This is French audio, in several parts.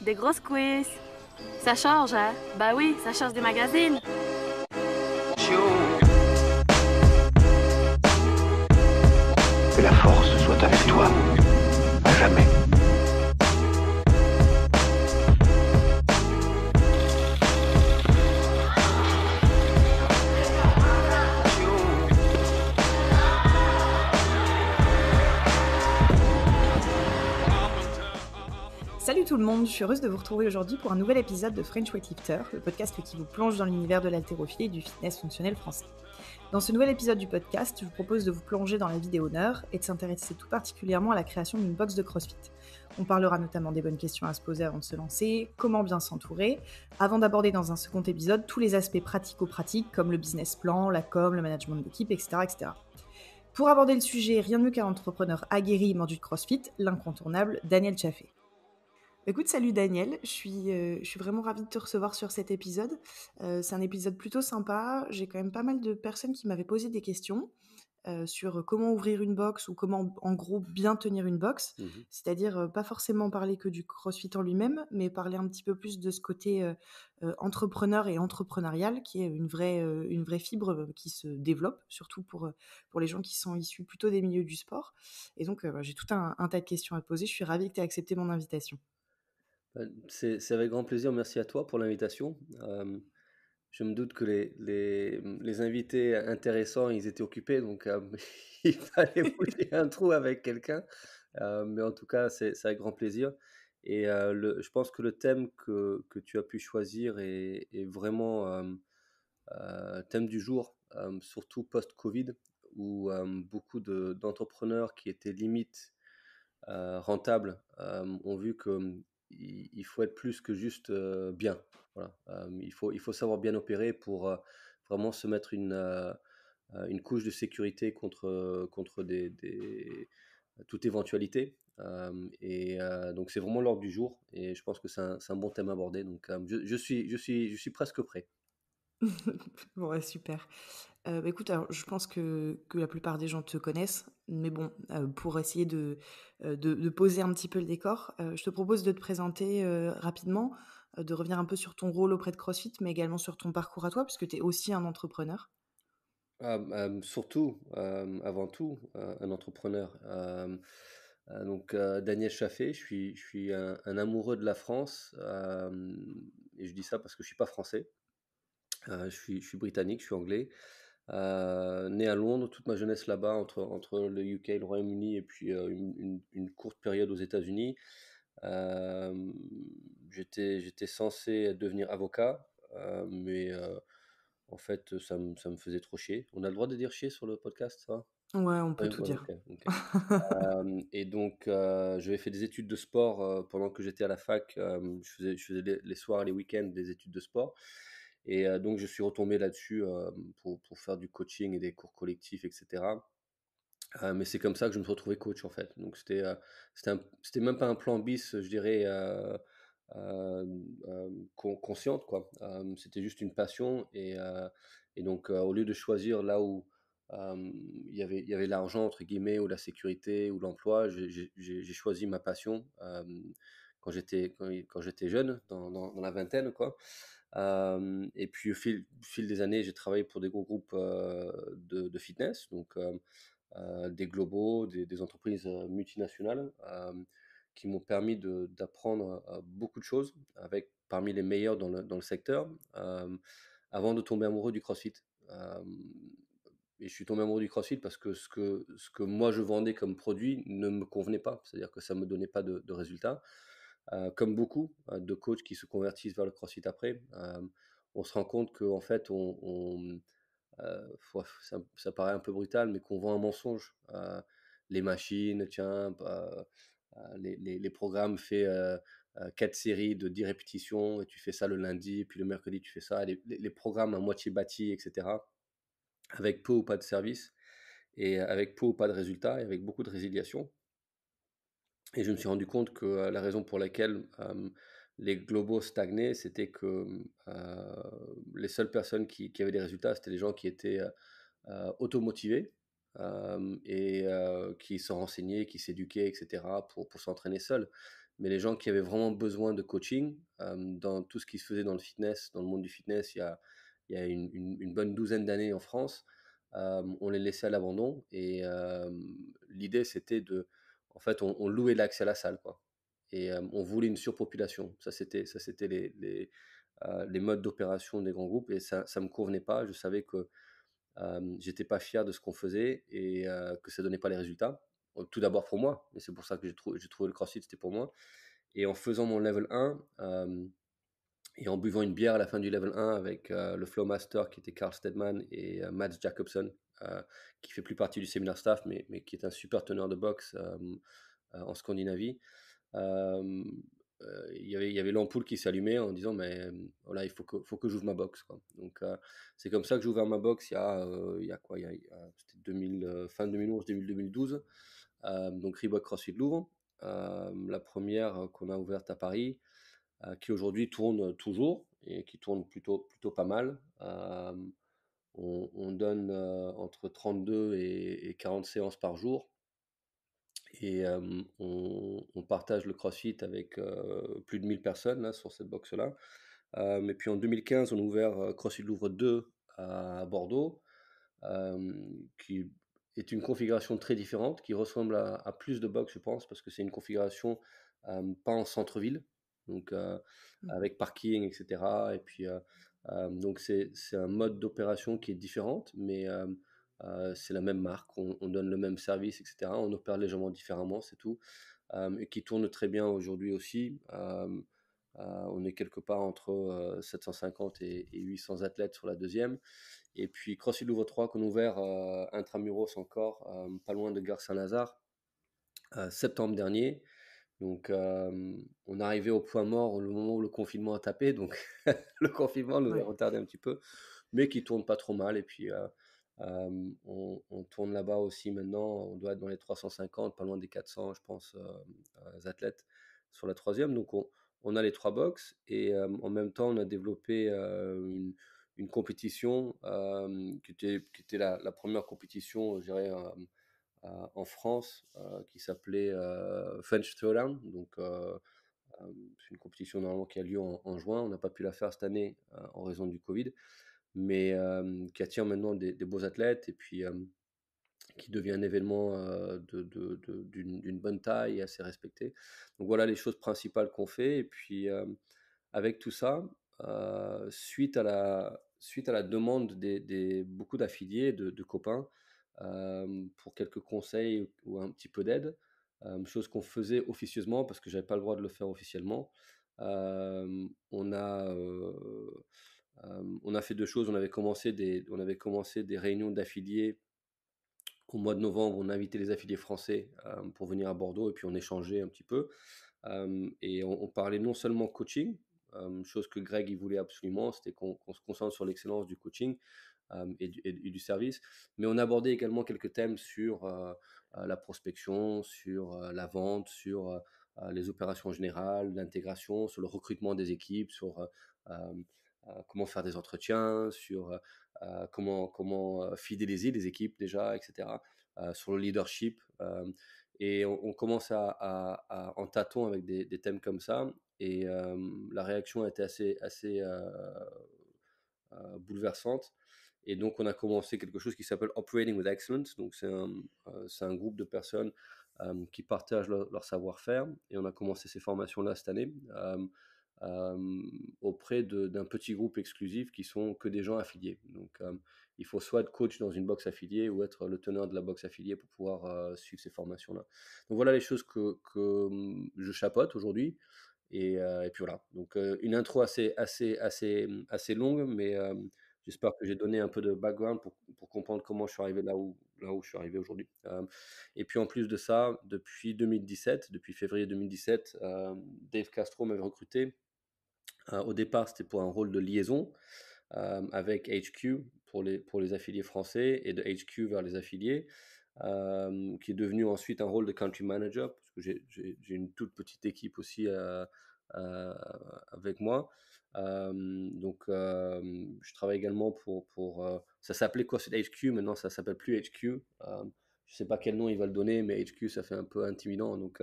des grosses quiz. Ça change, hein? Bah oui, ça change des magazines. je suis heureuse de vous retrouver aujourd'hui pour un nouvel épisode de French Weightlifter, le podcast qui vous plonge dans l'univers de l'haltérophilie et du fitness fonctionnel français. Dans ce nouvel épisode du podcast, je vous propose de vous plonger dans la vie des honneurs et de s'intéresser tout particulièrement à la création d'une box de CrossFit. On parlera notamment des bonnes questions à se poser avant de se lancer, comment bien s'entourer, avant d'aborder dans un second épisode tous les aspects pratico-pratiques comme le business plan, la com, le management d'équipe, etc., etc. Pour aborder le sujet, rien de mieux qu'un entrepreneur aguerri et mordu de CrossFit, l'incontournable Daniel Chaffé. Écoute, salut Daniel, euh, je suis, vraiment ravie de te recevoir sur cet épisode. Euh, c'est un épisode plutôt sympa, j'ai quand même pas mal de personnes qui m'avaient posé des questions euh, sur comment ouvrir une box ou comment en gros bien tenir une box, mmh c'est-à-dire pas forcément parler que du CrossFit en lui-même, mais parler un petit peu plus de ce côté entrepreneur et entrepreneurial qui est une vraie, une vraie fibre qui se développe, surtout pour, pour les gens qui sont issus plutôt des milieux du sport. Et donc j'ai tout un, tas de questions à te poser, je suis ravie que tu aies accepté mon invitation. Bah, c'est avec grand plaisir. Merci à toi pour l'invitation. je me doute que les, les, invités intéressants, ils étaient occupés, donc euh, il fallait bouger un trou avec quelqu'un. mais en tout cas, c'est avec grand plaisir. Et euh, je pense que le thème que, tu as pu choisir est, est vraiment euh, thème du jour, surtout post-Covid, où beaucoup d'entrepreneurs qui étaient limites rentables ont vu que il, faut être plus que juste euh, bien. Voilà. Euh, il, faut, il faut savoir bien opérer pour euh, vraiment se mettre une, une couche de sécurité contre, contre des, des toute éventualité. et donc c'est vraiment l'ordre du jour et je pense que c'est un, bon thème abordé. Donc je, suis, je, suis, je suis presque prêt bon, super. Euh, bah, écoute, alors, je pense que, que, la plupart des gens te connaissent, mais bon, euh, pour essayer euh, de, de, poser un petit peu le décor, je te propose de te présenter rapidement, de revenir un peu sur ton rôle auprès de CrossFit, mais également sur ton parcours à toi, puisque tu es aussi un entrepreneur. Ah, surtout, avant tout, un entrepreneur. donc, Daniel Chaffé, je suis, je suis un, un, amoureux de la France, et je dis ça parce que je ne suis pas français. Euh, je, suis, britannique, je suis anglais. Euh, né à Londres, toute ma jeunesse là-bas, entre, entre le UK, le Royaume-Uni, et puis une, courte période aux États-Unis. J'étais J'étais censé devenir avocat, euh, mais en fait, ça me, ça me faisait trop chier. On a le droit de dire chier sur le podcast, ça Ouais, on peut tout dire. et donc, euh, j'avais fait des études de sport pendant que j'étais à la fac. je faisais, je faisais les, les, soirs et les week-ends des études de sport. Et donc, je suis retombé là-dessus pour, pour, faire du coaching et des cours collectifs, etc. mais c'est comme ça que je me suis retrouvé coach, en fait. Donc, c'était c'était même pas un plan bis, je dirais, consciente, quoi. c'était juste une passion. Et, et donc, au lieu de choisir là où il y avait, y avait l'argent, entre guillemets, ou la sécurité, ou l'emploi, j'ai choisi ma passion quand j'étais quand, j'étais jeune, dans, dans, dans, la vingtaine, quoi et puis au fil, des années, j'ai travaillé pour des gros groupes de, fitness, donc des globaux, des, entreprises multinationales, qui m'ont permis d'apprendre beaucoup de choses avec parmi les meilleurs dans le, secteur, avant de tomber amoureux du CrossFit. et je suis tombé amoureux du CrossFit parce que ce que, moi je vendais comme produit ne me convenait pas, c'est-à-dire que ça ne me donnait pas de, de résultats comme beaucoup de coachs qui se convertissent vers le CrossFit après, on se rend compte qu'en fait, on, ça, paraît un peu brutal, mais qu'on vend un mensonge. les machines, tiens, bah, les, programmes fait quatre séries de 10 répétitions, et tu fais ça le lundi, puis le mercredi tu fais ça, les, programmes à moitié bâtis, etc., avec peu ou pas de service, et avec peu ou pas de résultats, et avec beaucoup de résiliation. Et je me suis rendu compte que la raison pour laquelle les globaux stagnaient, c'était que les seules personnes qui, avaient des résultats, c'était les gens qui étaient automotivés et qui se renseignaient, qui s'éduquaient, etc., pour, pour s'entraîner seuls. Mais les gens qui avaient vraiment besoin de coaching, dans tout ce qui se faisait dans le fitness, dans le monde du fitness, il y a, il une, une, bonne douzaine d'années en France, on les laissait à l'abandon. Et l'idée, c'était de en fait, on, louait l'accès à la salle, quoi. Et on voulait une surpopulation. Ça, c'était, ça, c'était les, modes d'opération des grands groupes. Et ça, ça me convenait pas. Je savais que je j'étais pas fier de ce qu'on faisait et que ça donnait pas les résultats. Tout d'abord pour moi. Et c'est pour ça que j'ai, j'ai trouvé le CrossFit, c'était pour moi. Et en faisant mon level 1, et en buvant une bière à la fin du level 1 avec euh, le Flowmaster qui était Carl Stedman et euh, Matt Jacobson, euh, qui fait plus partie du séminaire staff, mais, mais qui est un super teneur de boxe euh, en Scandinavie. il y avait, y avait l'ampoule qui s'allumait en disant mais voilà oh il faut que, faut que j'ouvre ma boxe ». donc c'est comme ça que j'ai ouvert ma boxe il y a il y a quoi il c'était 2000 fin 2011 2012 donc Reebok CrossFit Louvre la première qu'on a ouverte à Paris euh, qui aujourd'hui tourne toujours et qui tourne plutôt, plutôt pas mal. Euh, on, donne euh, entre 32 et, 40 séances par jour. Et on, partage le CrossFit avec plus de 1000 personnes là, sur cette box-là. mais puis en 2015, on a ouvert CrossFit Louvre 2 à Bordeaux, qui est une configuration très différente qui ressemble à, plus de box, je pense, parce que c'est une configuration pas en centre-ville, donc mmh. avec parking, etc. Et puis, donc c'est un mode d'opération qui est différent, mais c'est la même marque, on, donne le même service, etc. On opère légèrement différemment, c'est tout, et qui tourne très bien aujourd'hui aussi. on est quelque part entre 750 et, 800 athlètes sur la deuxième. Et puis CrossFit Louvre 3 qu'on a ouvert intramuros encore, pas loin de Gare Saint-Lazare, septembre dernier. Donc, on arrivait au point mort au moment où le confinement a tapé. Donc, le confinement nous a retardé un petit peu, mais qui tourne pas trop mal. Et puis, on, tourne là-bas aussi maintenant. On doit être dans les 350, pas loin des 400, je pense, athlètes sur la troisième. Donc, on, a les trois box et en même temps, on a développé une, compétition qui était, la, la, première compétition, je dirais euh, en France euh, qui s'appelait euh, French Throwdown. Donc, c'est une compétition normalement qui a lieu en, juin. On n'a pas pu la faire cette année en raison du Covid, mais qui attire maintenant des, beaux athlètes et puis qui devient un événement d'une, bonne taille et assez respecté. Donc voilà les choses principales qu'on fait. Et puis avec tout ça, suite, à la, suite à la demande de des beaucoup d'affiliés, de, copains, pour quelques conseils ou un petit peu d'aide, chose qu'on faisait officieusement parce que j'avais pas le droit de le faire officiellement. on a on a fait deux choses. On avait commencé des on avait commencé des réunions d'affiliés au mois de novembre, on invitait les affiliés français pour venir à Bordeaux et puis on échangeait un petit peu. et on, parlait non seulement coaching, chose que Greg il voulait absolument, c'était qu'on se concentre sur l'excellence du coaching, et du, service. Mais on abordait également quelques thèmes sur la prospection, sur la vente, sur les opérations générales, l'intégration, sur le recrutement des équipes, sur comment faire des entretiens, sur comment, comment fidéliser les équipes déjà, etc., sur le leadership. et on, commence à, en tâton avec des, des thèmes comme ça. Et la réaction a été assez, assez bouleversante. Et donc, on a commencé quelque chose qui s'appelle Operating with Excellence. Donc, c'est un, euh, un, groupe de personnes euh, qui partagent leur, savoir-faire. Et on a commencé ces formations-là cette année euh, auprès d'un petit groupe exclusif qui sont que des gens affiliés. Donc, il faut soit être coach dans une box affiliée ou être le teneur de la box affiliée pour pouvoir suivre ces formations-là. Donc, voilà les choses que, que je chapote aujourd'hui. Et, et, puis voilà. Donc, une intro assez, assez, assez, assez longue, mais. J'espère que j'ai donné un peu de background pour, pour, comprendre comment je suis arrivé là où, là où je suis arrivé aujourd'hui. Euh, et puis en plus de ça, depuis 2017, depuis février 2017, euh, Dave Castro m'a recruté. Euh, au départ, c'était pour un rôle de liaison avec HQ pour les, pour les affiliés français et de HQ vers les affiliés. qui est devenu ensuite un rôle de country manager, parce que j'ai une toute petite équipe aussi avec moi donc, je travaille également pour. pour ça s'appelait CrossFit HQ, maintenant ça s'appelle plus HQ. je ne sais pas quel nom ils veulent donner, mais HQ ça fait un peu intimidant, donc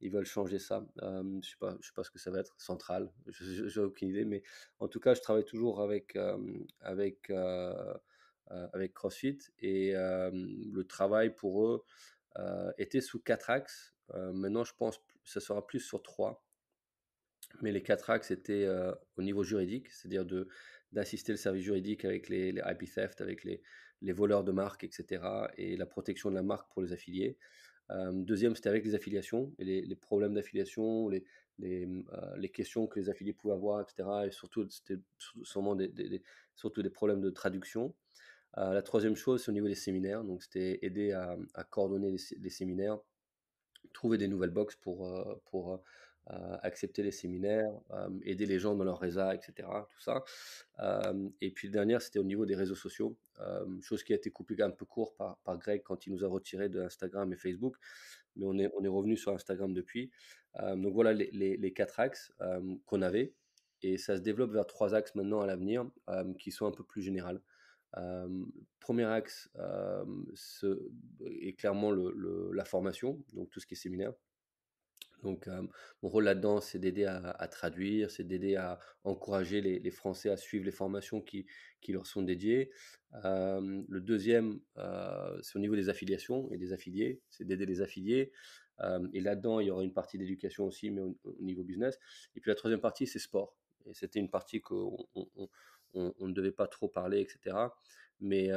ils veulent changer ça. je ne sais, pas, je sais pas ce que ça va être, central, je n'ai aucune idée, mais en tout cas, je travaille toujours avec, avec, avec CrossFit et le travail pour eux était sous quatre axes. maintenant, je pense que ça sera plus sur trois. Mais les quatre axes étaient euh, au niveau juridique, c'est-à-dire de d'assister le service juridique avec les, les IP theft, avec les, les voleurs de marques, etc. et la protection de la marque pour les affiliés. Euh, deuxième, c'était avec les affiliations et les, les problèmes d'affiliation, les, les, euh, les, questions que les affiliés pouvaient avoir, etc. Et surtout, c'était sûrement des, surtout des problèmes de traduction. la troisième chose, c'est au niveau des séminaires. Donc, c'était aider à, à coordonner les, séminaires, trouver des nouvelles boxes pour, pour, euh, accepter les séminaires, euh, aider les gens dans leur résa, etc. Tout ça. Euh, et puis le dernier, c'était au niveau des réseaux sociaux, chose qui a été coupée un peu court par, Greg quand il nous a retiré de Instagram et Facebook, mais on est, on est revenu sur Instagram depuis. donc voilà les, quatre axes qu'on avait, et ça se développe vers trois axes maintenant à l'avenir qui sont un peu plus généraux. premier axe est clairement le, la formation, donc tout ce qui est séminaire. Donc, mon rôle là-dedans, c'est d'aider à, traduire, c'est d'aider à encourager les, Français à suivre les formations qui, leur sont dédiées. le deuxième, c'est au niveau des affiliations et des affiliés, c'est d'aider les affiliés. et là-dedans, il y aura une partie d'éducation aussi, mais au, niveau business. Et puis la troisième partie, c'est sport. Et c'était une partie qu'on on, ne devait pas trop parler, etc. Mais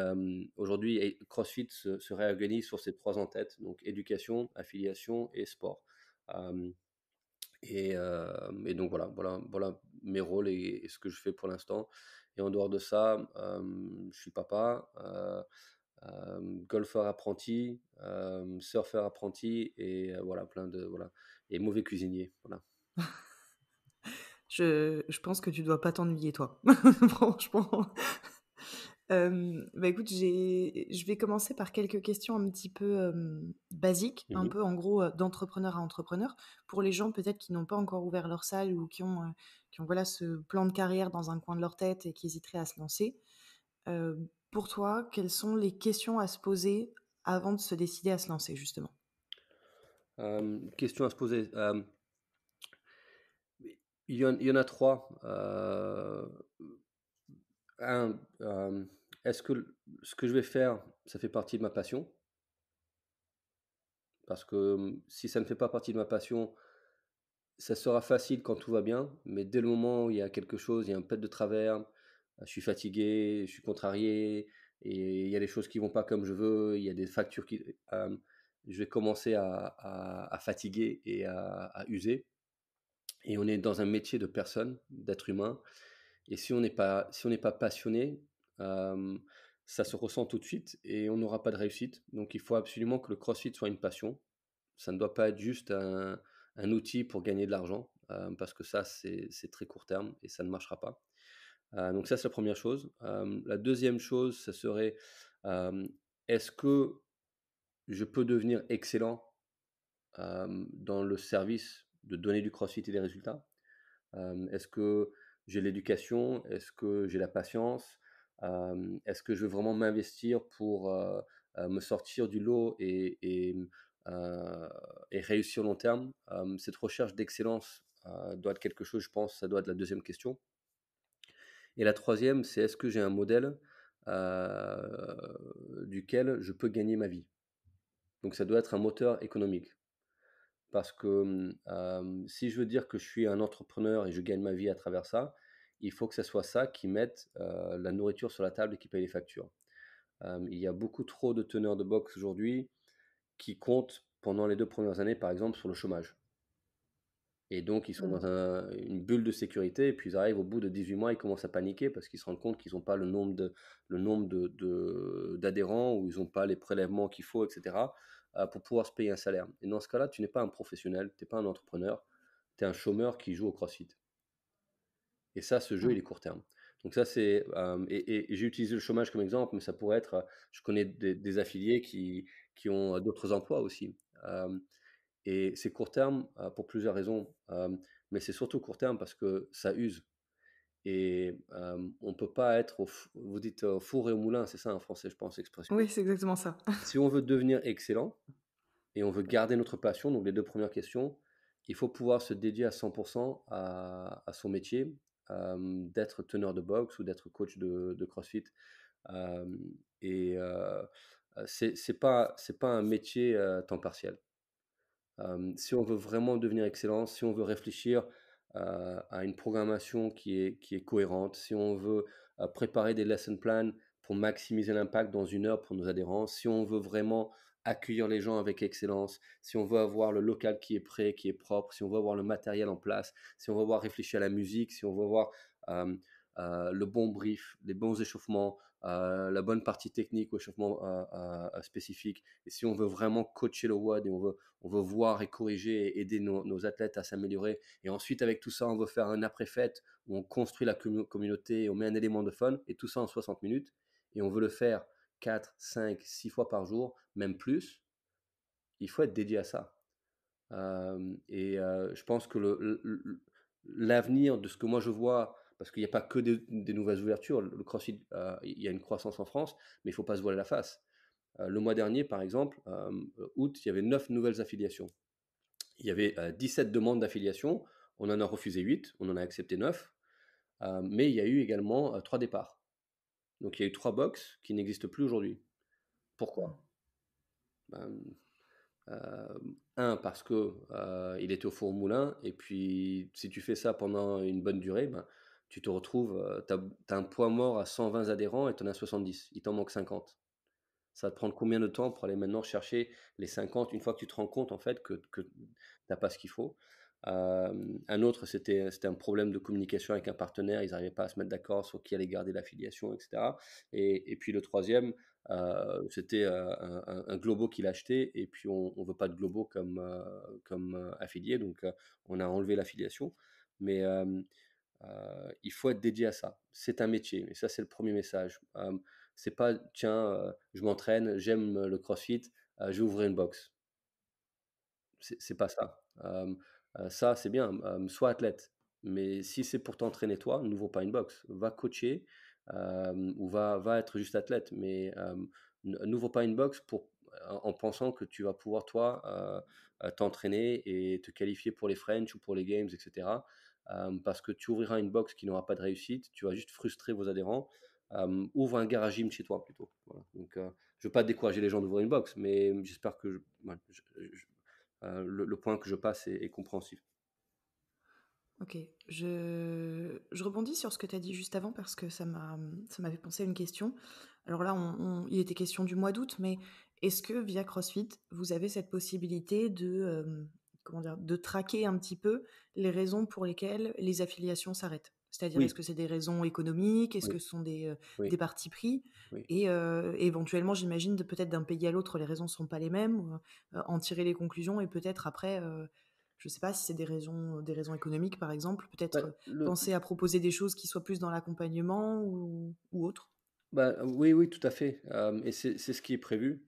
aujourd'hui, CrossFit se, réorganise sur ces trois en tête, donc éducation, affiliation et sport. Et, donc voilà, voilà, voilà mes rôles et, ce que je fais pour l'instant. Et en dehors de ça, je suis papa, golfeur apprenti, surfeur apprenti et voilà plein de voilà et mauvais cuisinier. Voilà. je, je, pense que tu dois pas t'ennuyer toi, franchement bah écoute, je vais commencer par quelques questions un petit peu basiques, un mmh peu en gros d'entrepreneur à entrepreneur, pour les gens peut-être qui n'ont pas encore ouvert leur salle ou qui ont, qui ont voilà, ce plan de carrière dans un coin de leur tête et qui hésiteraient à se lancer. pour toi, quelles sont les questions à se poser avant de se décider à se lancer, justement Questions à se poser. Il y, en, il, y en, a trois est-ce que ce que je vais faire, ça fait partie de ma passion Parce que si ça ne fait pas partie de ma passion, ça sera facile quand tout va bien, mais dès le moment où il y a quelque chose, il y a un pet de travers, euh, je suis fatigué, je suis contrarié, et il y a des choses qui vont pas comme je veux, il y a des factures qui... je vais commencer à, fatiguer et à, user. Et on est dans un métier de personne, d'être humain, et si on n'est pas, si on pas passionné, ça se ressent tout de suite et on n'aura pas de réussite. Donc il faut absolument que le CrossFit soit une passion. Ça ne doit pas être juste un, outil pour gagner de l'argent, parce que ça, c'est très court terme et ça ne marchera pas. donc ça, c'est la première chose. la deuxième chose, ça serait, est-ce que je peux devenir excellent dans le service de donner du CrossFit et des résultats Est-ce que j'ai l'éducation Est-ce que j'ai la patience Est-ce que je veux vraiment m'investir pour me sortir du lot et, et réussir long terme Cette recherche d'excellence doit être quelque chose, je pense, ça doit être la deuxième question. Et la troisième, c'est est-ce que j'ai un modèle duquel je peux gagner ma vie Donc ça doit être un moteur économique parce que mmh, si je veux dire que je suis un entrepreneur et je gagne ma vie à travers ça, il faut que ce soit ça qui mette la nourriture sur la table et qui paye les factures. il y a beaucoup trop de teneurs de box aujourd'hui qui comptent pendant les deux premières années, par exemple, sur le chômage. Et donc, ils sont mmh. dans une bulle de sécurité, et puis ils arrivent au bout de 18 mois, ils commencent à paniquer parce qu'ils se rendent compte qu'ils n'ont pas le nombre d'adhérents de, le nombre de, de, ou ils n'ont pas les prélèvements qu'il faut, etc. Euh, pour pouvoir se payer un salaire. Et dans ce cas-là, tu n'es pas un professionnel, tu n'es pas un entrepreneur, tu es un chômeur qui joue au CrossFit. Et ça, ce jeu, mmh. il est court terme. Donc ça, c'est... Euh, et, j'ai utilisé le chômage comme exemple, mais ça pourrait être... Euh, je connais des, affiliés qui, qui ont d'autres emplois aussi. et c'est court terme pour plusieurs raisons, mais c'est surtout court terme parce que ça use. Et on ne peut pas être, vous dites au four et au moulin, c'est ça en français, je pense, expression. Oui, c'est exactement ça. si on veut devenir excellent et on veut garder notre passion, donc les deux premières questions, il faut pouvoir se dédier à 100% à, son métier, d'être teneur de boxe ou d'être coach de, CrossFit. et c'est ce n'est pas un métier temps partiel. si on veut vraiment devenir excellent, si on veut réfléchir euh, à une programmation qui est, qui est cohérente, si on veut euh, préparer des lesson plans pour maximiser l'impact dans une heure pour nos adhérents, si on veut vraiment accueillir les gens avec excellence, si on veut avoir le local qui est prêt, qui est propre, si on veut avoir le matériel en place, si on veut avoir réfléchi à la musique, si on veut avoir euh, le bon brief, les bons échauffements, euh, la bonne partie technique au échauffement euh, euh, spécifique. Et si on veut vraiment coacher le WOD et on veut, on veut voir et corriger et aider nos, athlètes à s'améliorer, et ensuite avec tout ça, on veut faire un après-fête où on construit la communauté, on met un élément de fun, et tout ça en 60 minutes, et on veut le faire 4, 5, 6 fois par jour, même plus, il faut être dédié à ça. et je pense que l'avenir de ce que moi je vois parce qu'il n'y a pas que des, nouvelles ouvertures. Le CrossFit, euh, il y a une croissance en France, mais il ne faut pas se voiler la face. Euh, le mois dernier, par exemple, euh, août, il y avait 9 nouvelles affiliations. Il y avait 17 demandes d'affiliation. On en a refusé 8, on en a accepté 9. mais il y a eu également 3 départs. Donc il y a eu 3 box qui n'existent plus aujourd'hui. Pourquoi ben, un, parce que il était au four moulin, et puis si tu fais ça pendant une bonne durée, ben, tu te retrouves, euh, tu as, un poids mort à 120 adhérents et tu en as 70. Il t'en manque 50. Ça va te prendre combien de temps pour aller maintenant chercher les 50 une fois que tu te rends compte en fait que, que tu n'as pas ce qu'il faut euh, Un autre, c'était un problème de communication avec un partenaire. Ils n'arrivaient pas à se mettre d'accord sur qui allait garder l'affiliation, etc. Et, et, puis le troisième, euh, c'était un, un, globo qu'il acheté et puis on ne veut pas de globo comme, comme affilié. Donc on a enlevé l'affiliation. Mais euh, il faut être dédié à ça. C'est un métier, mais ça c'est le premier message. Euh, c'est pas tiens, euh, je m'entraîne, j'aime le CrossFit, je vais ouvrir une box. C'est pas ça. ça c'est bien. sois athlète, mais si c'est pour t'entraîner toi, n'ouvre pas une box. Va coacher ou va va être juste athlète, mais n'ouvre pas une box pour en pensant que tu vas pouvoir toi t'entraîner et te qualifier pour les French ou pour les Games, etc parce que tu ouvriras une box qui n'aura pas de réussite, tu vas juste frustrer vos adhérents. ouvre un garage gym chez toi plutôt. Donc, je ne veux pas décourager les gens d'ouvrir une box, mais j'espère que le, point que je passe est, compréhensif. Ok, je, je, rebondis sur ce que tu as dit juste avant parce que ça m'a ça m'avait pensé à une question. Alors là, il était question du mois d'août, mais est-ce que via CrossFit, vous avez cette possibilité de, comment dire, de traquer un petit peu les raisons pour lesquelles les affiliations s'arrêtent. C'est-à-dire, est-ce que c'est des raisons économiques Est-ce que ce sont des, euh, partis pris Et euh, éventuellement, j'imagine, peut-être d'un pays à l'autre, les raisons ne sont pas les mêmes. Euh, en tirer les conclusions et peut-être après, je ne sais pas si c'est des raisons, des raisons économiques, par exemple, peut-être bah, penser à proposer des choses qui soient plus dans l'accompagnement ou, ou, autre. Bah, oui, oui, tout à fait. et c'est ce qui est prévu.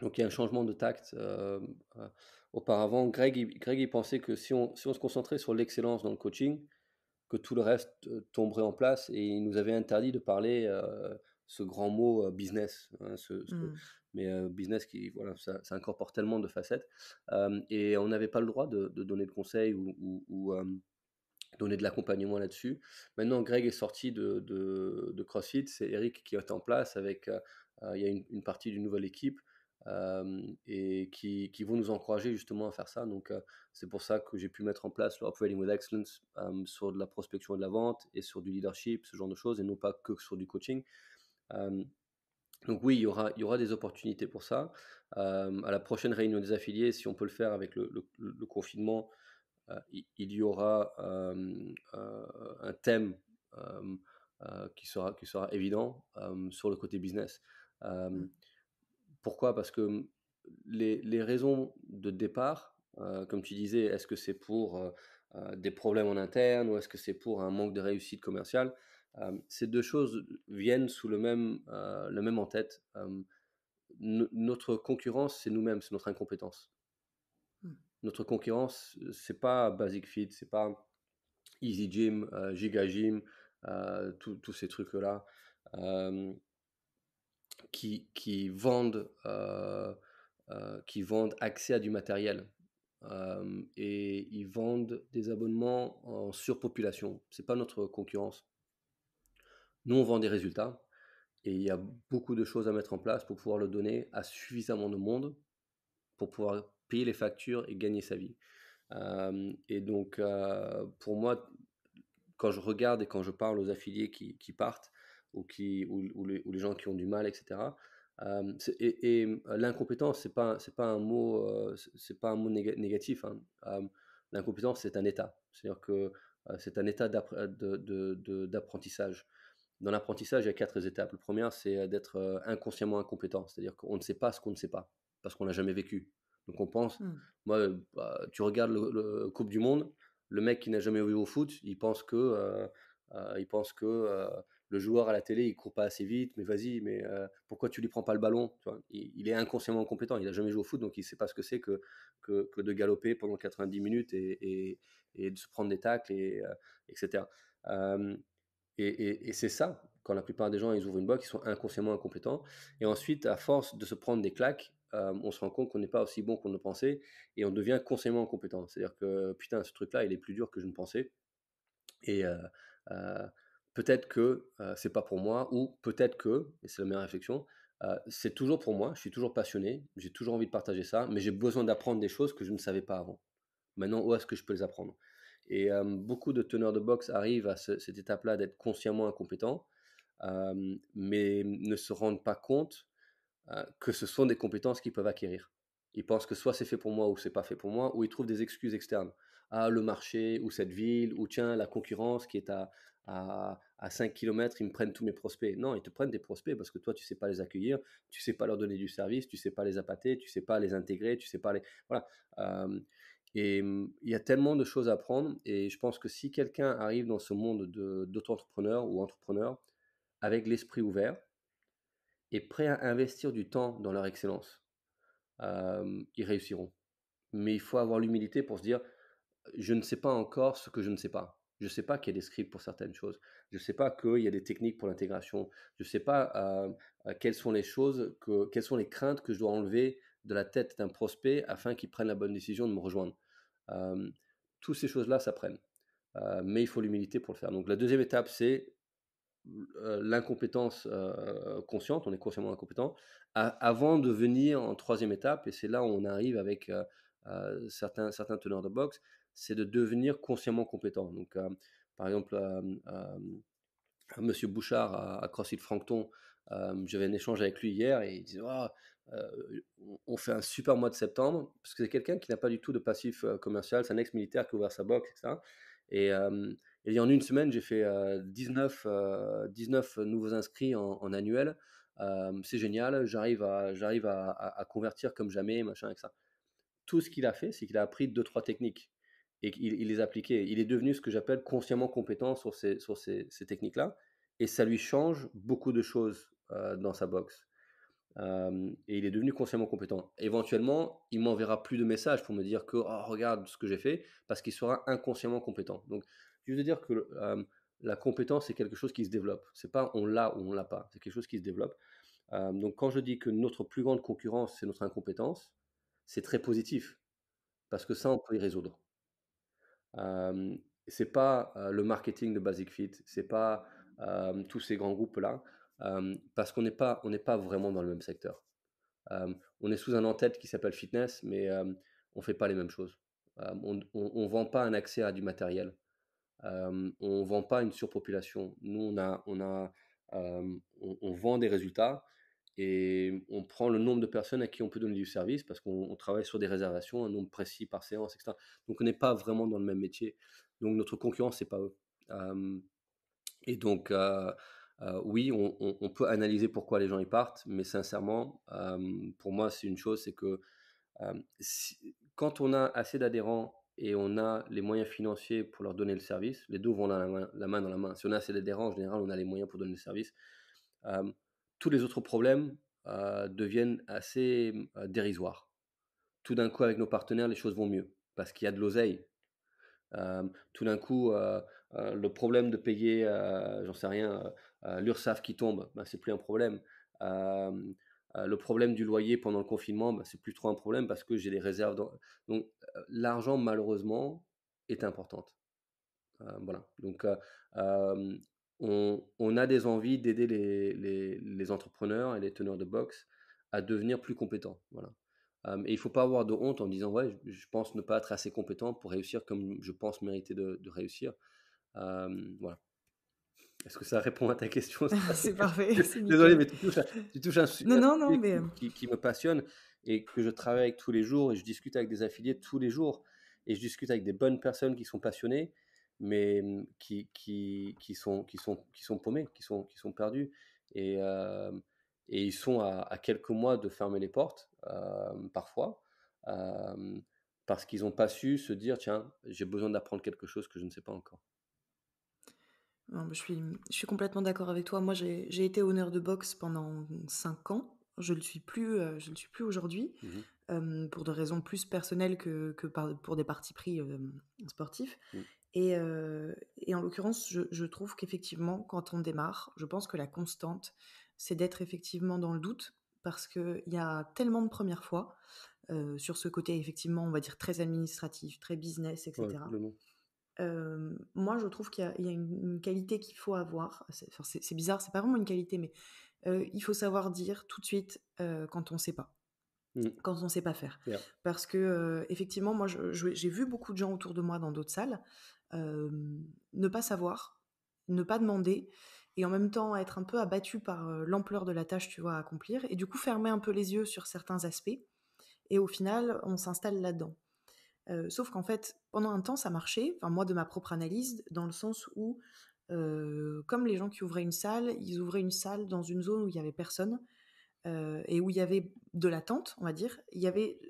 Donc il y a un changement de tact. Euh, euh, auparavant, Greg, Greg il pensait que si on, si on se concentrait sur l'excellence dans le coaching, que tout le reste euh, tomberait en place et il nous avait interdit de parler ce grand mot business. Hein, ce, mmh. Mais business, qui, voilà, ça, incorpore tellement de facettes. et on n'avait pas le droit de, donner de conseils ou, donner de l'accompagnement là-dessus. Maintenant, Greg est sorti de, CrossFit, c'est Eric qui est en place avec, il y a une, partie d'une nouvelle équipe et qui, qui, vont nous encourager justement à faire ça. Donc, c'est pour ça que j'ai pu mettre en place le Operating with Excellence sur de la prospection et de la vente et sur du leadership, ce genre de choses, et non pas que sur du coaching. Donc oui, il y aura, il y aura des opportunités pour ça. à la prochaine réunion des affiliés, si on peut le faire avec le, confinement, il, y aura un thème qui, sera, qui sera évident sur le côté business. Mmh. Pourquoi Parce que mmh, les, raisons de départ, euh, comme tu disais, est-ce que c'est pour euh, euh, des problèmes en interne ou est-ce que c'est pour un manque de réussite commerciale Ces deux choses viennent sous le même, le même en tête. notre concurrence, c'est nous-mêmes, c'est notre incompétence. Mmh. Notre concurrence, c'est pas Basic Fit, c'est pas Easy Gym, Giga Gym, tous ces trucs-là qui, vendent, euh, euh, qui vendent accès à du matériel. Euh, et ils vendent des abonnements en surpopulation. C'est pas notre concurrence. Nous, on vend des résultats et il y a beaucoup de choses à mettre en place pour pouvoir le donner à suffisamment de monde pour pouvoir payer les factures et gagner sa vie. et donc, pour moi, quand je regarde et quand je parle aux affiliés qui partent, ou, qui, les, gens qui ont du mal, etc. et, l'incompétence, c'est pas pas un mot pas un mot négatif. Hein. l'incompétence, c'est un état. C'est-à-dire que c'est un état d'apprentissage. Dans l'apprentissage, il y a quatre étapes. La première, c'est euh, d'être inconsciemment incompétent, c'est-à-dire qu'on ne sait pas ce qu'on ne sait pas parce qu'on n'a jamais vécu. Donc on pense, mmh. moi, bah, tu regardes le, Coupe du Monde, le mec qui n'a jamais joué au foot, il pense que euh, il pense que le joueur à la télé, il court pas assez vite, mais vas-y, mais euh, pourquoi tu lui prends pas le ballon il, est inconsciemment compétent, il a jamais joué au foot, donc il sait pas ce que c'est que, que, de galoper pendant 90 minutes et, de se prendre des tacles, et, euh, etc. et, c'est ça, quand la plupart des gens ils ouvrent une box, ils sont inconsciemment incompétents. Et ensuite, à force de se prendre des claques, on se rend compte qu'on n'est pas aussi bon qu'on le pensait, et on devient consciemment incompétent. C'est-à-dire que putain, ce truc-là, il est plus dur que je ne pensais. Et euh, peut-être que ce euh, c'est pas pour moi, ou peut-être que, et c'est la meilleure réflexion, euh, c'est toujours pour moi, je suis toujours passionné, j'ai toujours envie de partager ça, mais j'ai besoin d'apprendre des choses que je ne savais pas avant. Maintenant, où est-ce que je peux les apprendre Et beaucoup de teneurs de boxe arrivent à cette étape-là d'être consciemment incompétents, mais ne se rendent pas compte euh, que ce sont des compétences qu'ils peuvent acquérir. Ils pensent que soit c'est fait pour moi ou c'est pas fait pour moi, ou ils trouvent des excuses externes. Ah, le marché, ou cette ville, ou tiens, la concurrence qui est à, à, 5 km, ils me prennent tous mes prospects. Non, ils te prennent des prospects parce que toi, tu sais pas les accueillir, tu sais pas leur donner du service, tu sais pas les appâter, tu sais pas les intégrer, tu sais pas les. Voilà. et il y a tellement de choses à apprendre. Et je pense que si quelqu'un arrive dans ce monde d'auto-entrepreneur ou entrepreneur avec l'esprit ouvert et prêt à investir du temps dans leur excellence, ils réussiront. Mais il faut avoir l'humilité pour se dire, je ne sais pas encore ce que je ne sais pas. Je ne sais pas qu'il y a des scripts pour certaines choses. Je ne sais pas qu'il y a des techniques pour l'intégration. Je ne sais pas euh, euh, quelles sont les choses, que, quelles sont les craintes que je dois enlever de la tête d'un prospect afin qu'il prenne la bonne décision de me rejoindre. toutes ces choses-là s'apprennent. Euh, mais il faut l'humilité pour le faire. Donc la deuxième étape, c'est euh, l'incompétence consciente, on est consciemment incompétent, avant de venir en troisième étape, et c'est là où on arrive avec certains, certains teneurs de boxe, c'est de devenir consciemment compétent. Donc, euh, par exemple, euh, euh Monsieur Bouchard à, à CrossFit Francton, euh, j'avais un échange avec lui hier et il disait «Ah, on fait un super mois de septembre parce que c'est quelqu'un qui n'a pas du tout de passif commercial, c'est un ex-militaire qui a ouvert sa box, etc. Et, et en une semaine, j'ai fait 19, 19 nouveaux inscrits en, annuel. c'est génial, j'arrive à, j'arrive convertir comme jamais, machin, Tout ce qu'il a fait, c'est qu'il a appris deux, trois techniques et il, il, les appliquait. Il est devenu ce que j'appelle consciemment compétent sur ces, ces, techniques-là, et ça lui change beaucoup de choses euh, dans sa boxe. Euh, et il est devenu consciemment compétent. Éventuellement, il m'enverra plus de messages pour me dire que oh, regarde ce que j'ai fait, parce qu'il sera inconsciemment compétent. Donc, je veux dire que euh, la compétence c'est quelque chose qui se développe. C'est pas on l'a ou on l'a pas. C'est quelque chose qui se développe. donc, quand je dis que notre plus grande concurrence c'est notre incompétence, c'est très positif parce que ça on peut y résoudre. Euh, c'est pas le marketing de Basic Fit, c'est pas tous ces grands groupes là, parce qu'on n'est pas on n'est pas vraiment dans le même secteur. on est sous un en-tête qui s'appelle fitness, mais on fait pas les mêmes choses. on, ne vend pas un accès à du matériel. on on vend pas une surpopulation. Nous on a on a on, on vend des résultats et on prend le nombre de personnes à qui on peut donner du service parce qu'on travaille sur des réservations, un nombre précis par séance, etc. Donc on n'est pas vraiment dans le même métier. Donc notre concurrence, c'est pas eux. et donc, oui, on, peut analyser pourquoi les gens y partent, mais sincèrement, pour moi, c'est une chose, c'est que quand on a assez d'adhérents et on a les moyens financiers pour leur donner le service, les deux vont la main, la main dans la main. Si on a assez d'adhérents, en général, on a les moyens pour donner le service tous les autres problèmes deviennent assez mmh, dérisoires. Tout d'un coup, avec nos partenaires, les choses vont mieux parce qu'il y a de l'oseille. tout d'un coup, le problème de payer, j'en sais rien, l'Ursaf qui tombe, ben, c'est plus un problème. le problème du loyer pendant le confinement, ben, c'est plus trop un problème parce que j'ai des réserves. Donc, l'argent, malheureusement, est importante. voilà. Donc, on, a des envies d'aider les, entrepreneurs et les teneurs de boxe à devenir plus compétents. Voilà. et il ne faut pas avoir de honte en disant ouais, je, pense ne pas être assez compétent pour réussir comme je pense mériter de, réussir. voilà. Est-ce que ça répond à ta question C'est parfait. Désolé, mais tu touches, un sujet euh qui, qui, me passionne et que je travaille avec tous les jours et je discute avec des affiliés tous les jours et je discute avec des bonnes personnes qui sont passionnées mais mmh, qui, qui, qui, sont, qui, sont, qui sont paumés, qui sont, qui sont perdus. Et, et ils sont à, à, quelques mois de fermer les portes, parfois, parce qu'ils n'ont pas su se dire, tiens, j'ai besoin d'apprendre quelque chose que je ne sais pas encore. je, suis, mmh, je suis complètement d'accord avec toi. Moi, j'ai été honneur de boxe pendant 5 ans. Je ne le suis plus, plus aujourd'hui, mmh pour des raisons plus personnelles que, que pour des partis pris sportifs. Euh, et, en l'occurrence, je, trouve qu'effectivement, quand on démarre, je pense que la constante, c'est d'être effectivement dans le doute, parce qu'il y a tellement de premières fois euh, sur ce côté, effectivement, on va dire très administratif, très business, etc. moi, je trouve qu'il y, a, une, qualité qu'il faut avoir. C'est, bizarre, c'est pas vraiment une qualité, mais il faut savoir dire tout de suite quand on sait pas, mmh. quand on sait pas faire. Parce que, effectivement, moi, j'ai vu beaucoup de gens autour de moi dans d'autres salles ne pas savoir, ne pas demander, et en même temps être un peu abattu par l'ampleur de la tâche, tu vois, à accomplir, et du coup fermer un peu les yeux sur certains aspects, et au final, on s'installe là-dedans. sauf qu'en fait, pendant un temps, ça marchait, enfin moi de ma propre analyse, dans le sens où, comme les gens qui ouvraient une salle, ils ouvraient une salle dans une zone où il n'y avait personne, et où il y avait de l'attente, on va dire, il y avait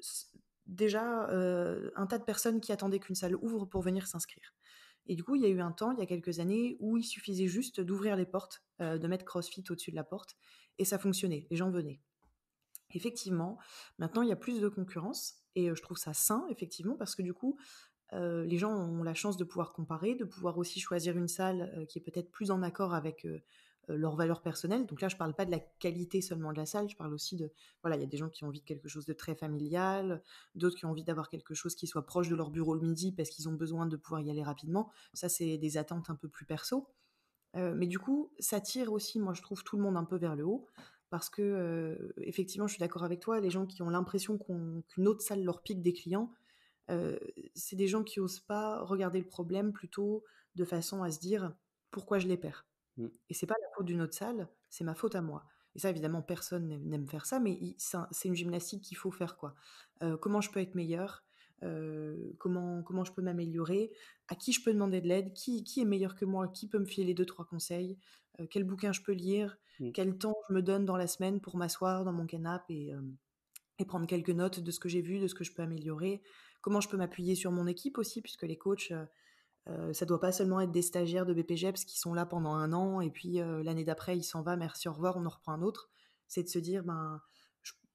déjà un tas de personnes qui attendaient qu'une salle ouvre pour venir s'inscrire. Et du coup, il y a eu un temps, il y a quelques années, où il suffisait juste d'ouvrir les portes, euh, de mettre CrossFit au-dessus de la porte, et ça fonctionnait, les gens venaient. Effectivement, maintenant, il y a plus de concurrence, et euh, je trouve ça sain, effectivement, parce que du coup, euh, les gens ont la chance de pouvoir comparer, de pouvoir aussi choisir une salle qui est peut-être plus en accord avec euh, leur valeur personnelle. Donc là, je ne parle pas de la qualité seulement de la salle, je parle aussi de... Voilà, il y a des gens qui ont envie de quelque chose de très familial, d'autres qui ont envie d'avoir quelque chose qui soit proche de leur bureau le midi parce qu'ils ont besoin de pouvoir y aller rapidement. Ça, c'est des attentes un peu plus perso. Euh, mais du coup, ça tire aussi, moi, je trouve tout le monde un peu vers le haut parce que, euh, effectivement, je suis d'accord avec toi, les gens qui ont l'impression qu'une autre salle leur pique des clients, c'est des gens qui n'osent pas regarder le problème plutôt de façon à se dire pourquoi je les perds. Mmh. Et c'est pas la faute d'une autre salle, c'est ma faute à moi. Et ça, évidemment, personne n'aime faire ça, mais c'est une gymnastique qu'il faut faire. quoi. comment je peux être meilleur comment, comment je peux m'améliorer À qui je peux demander de l'aide qui, qui est meilleur que moi Qui peut me filer deux, trois conseils Quel bouquin je peux lire mmh. Quel temps je me donne dans la semaine pour m'asseoir dans mon canapé et, et prendre quelques notes de ce que j'ai vu, de ce que je peux améliorer Comment je peux m'appuyer sur mon équipe aussi, puisque les coachs euh, ça doit pas seulement être des stagiaires de BPGEPS qui sont là pendant un an et puis euh, l'année d'après il s'en va, merci, au revoir, on en reprend un autre. C'est de se dire, ben,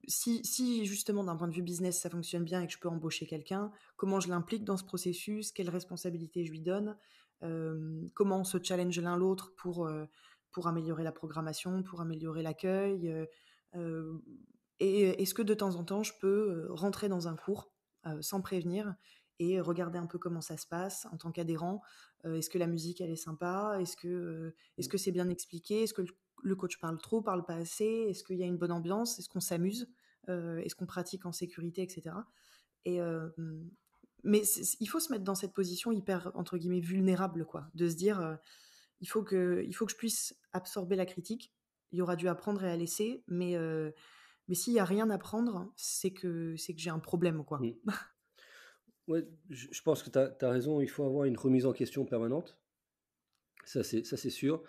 si, justement d'un point de vue business ça fonctionne bien et que je peux embaucher quelqu'un, comment je l'implique dans ce processus, quelles responsabilités je lui donne, euh, comment on se challenge l'un l'autre pour, pour améliorer la programmation, pour améliorer l'accueil. et est-ce que de temps en temps je peux rentrer dans un cours sans prévenir et regarder un peu comment ça se passe en tant qu'adhérent. Euh, est-ce que la musique, elle est sympa Est-ce que euh, est-ce mmh. que c'est bien expliqué Est-ce que le coach parle trop, parle pas assez Est-ce qu'il y a une bonne ambiance Est-ce qu'on s'amuse euh, Est-ce qu'on pratique en sécurité, etc. Et mmh, mais il faut se mettre dans cette position hyper entre guillemets vulnérable, quoi, de se dire il faut que il faut que je puisse absorber la critique. Il y aura à apprendre et à laisser, mais mais s'il y a rien à prendre, c'est que c'est que j'ai un problème, quoi. Mmh. Ouais, je, pense que tu as, raison, il faut avoir une remise en question permanente. Ça, c'est sûr.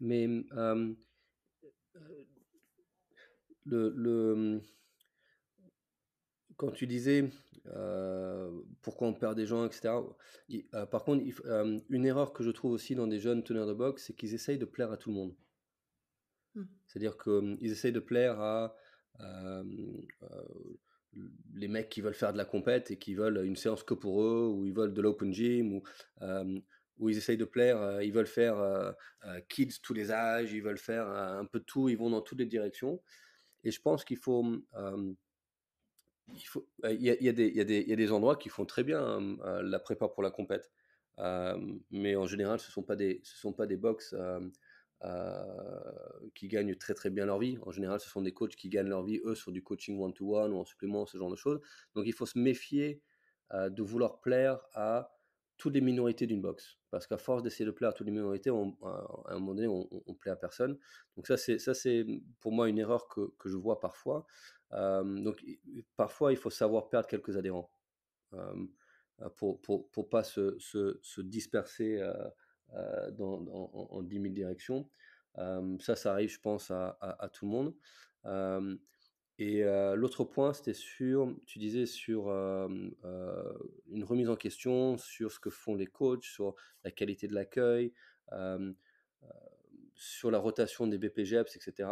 Mais euh, le, quand tu disais pourquoi on perd des gens, etc. Euh, par contre, une erreur que je trouve aussi dans des jeunes teneurs de boxe, c'est qu'ils essayent de plaire à tout le monde. Mmh. C'est-à-dire qu'ils essayent de plaire à euh, les mecs qui veulent faire de la compète et qui veulent une séance que pour eux, ou ils veulent de l'open gym, ou, euh, ils essayent de plaire, euh, ils veulent faire euh, kids tous les âges, ils veulent faire un peu tout, ils vont dans toutes les directions. Et je pense qu'il faut... il, y a, des, endroits qui font très bien la prépa pour la compète, mais en général, ce ne sont, pas des, ce des box euh, qui gagnent très très bien leur vie. En général, ce sont des coachs qui gagnent leur vie, eux, sur du coaching one-to-one ou en supplément, ce genre de choses. Donc il faut se méfier euh, de vouloir plaire à toutes les minorités d'une boxe. Parce qu'à force d'essayer de plaire à toutes les minorités, à un moment donné, on, on, plaît à personne. Donc ça, c'est ça, c'est pour moi une erreur que, que je vois parfois. Euh, donc parfois, il faut savoir perdre quelques adhérents pour, pour pour pas se, se, disperser. Euh, euh, dans, en, 10 000 directions. Euh, ça, ça arrive, je pense, à, tout le monde. Euh, et l'autre point, c'était sur, tu disais, sur une remise en question, sur ce que font les coachs, sur la qualité de l'accueil, sur la rotation des BPGEPS, etc.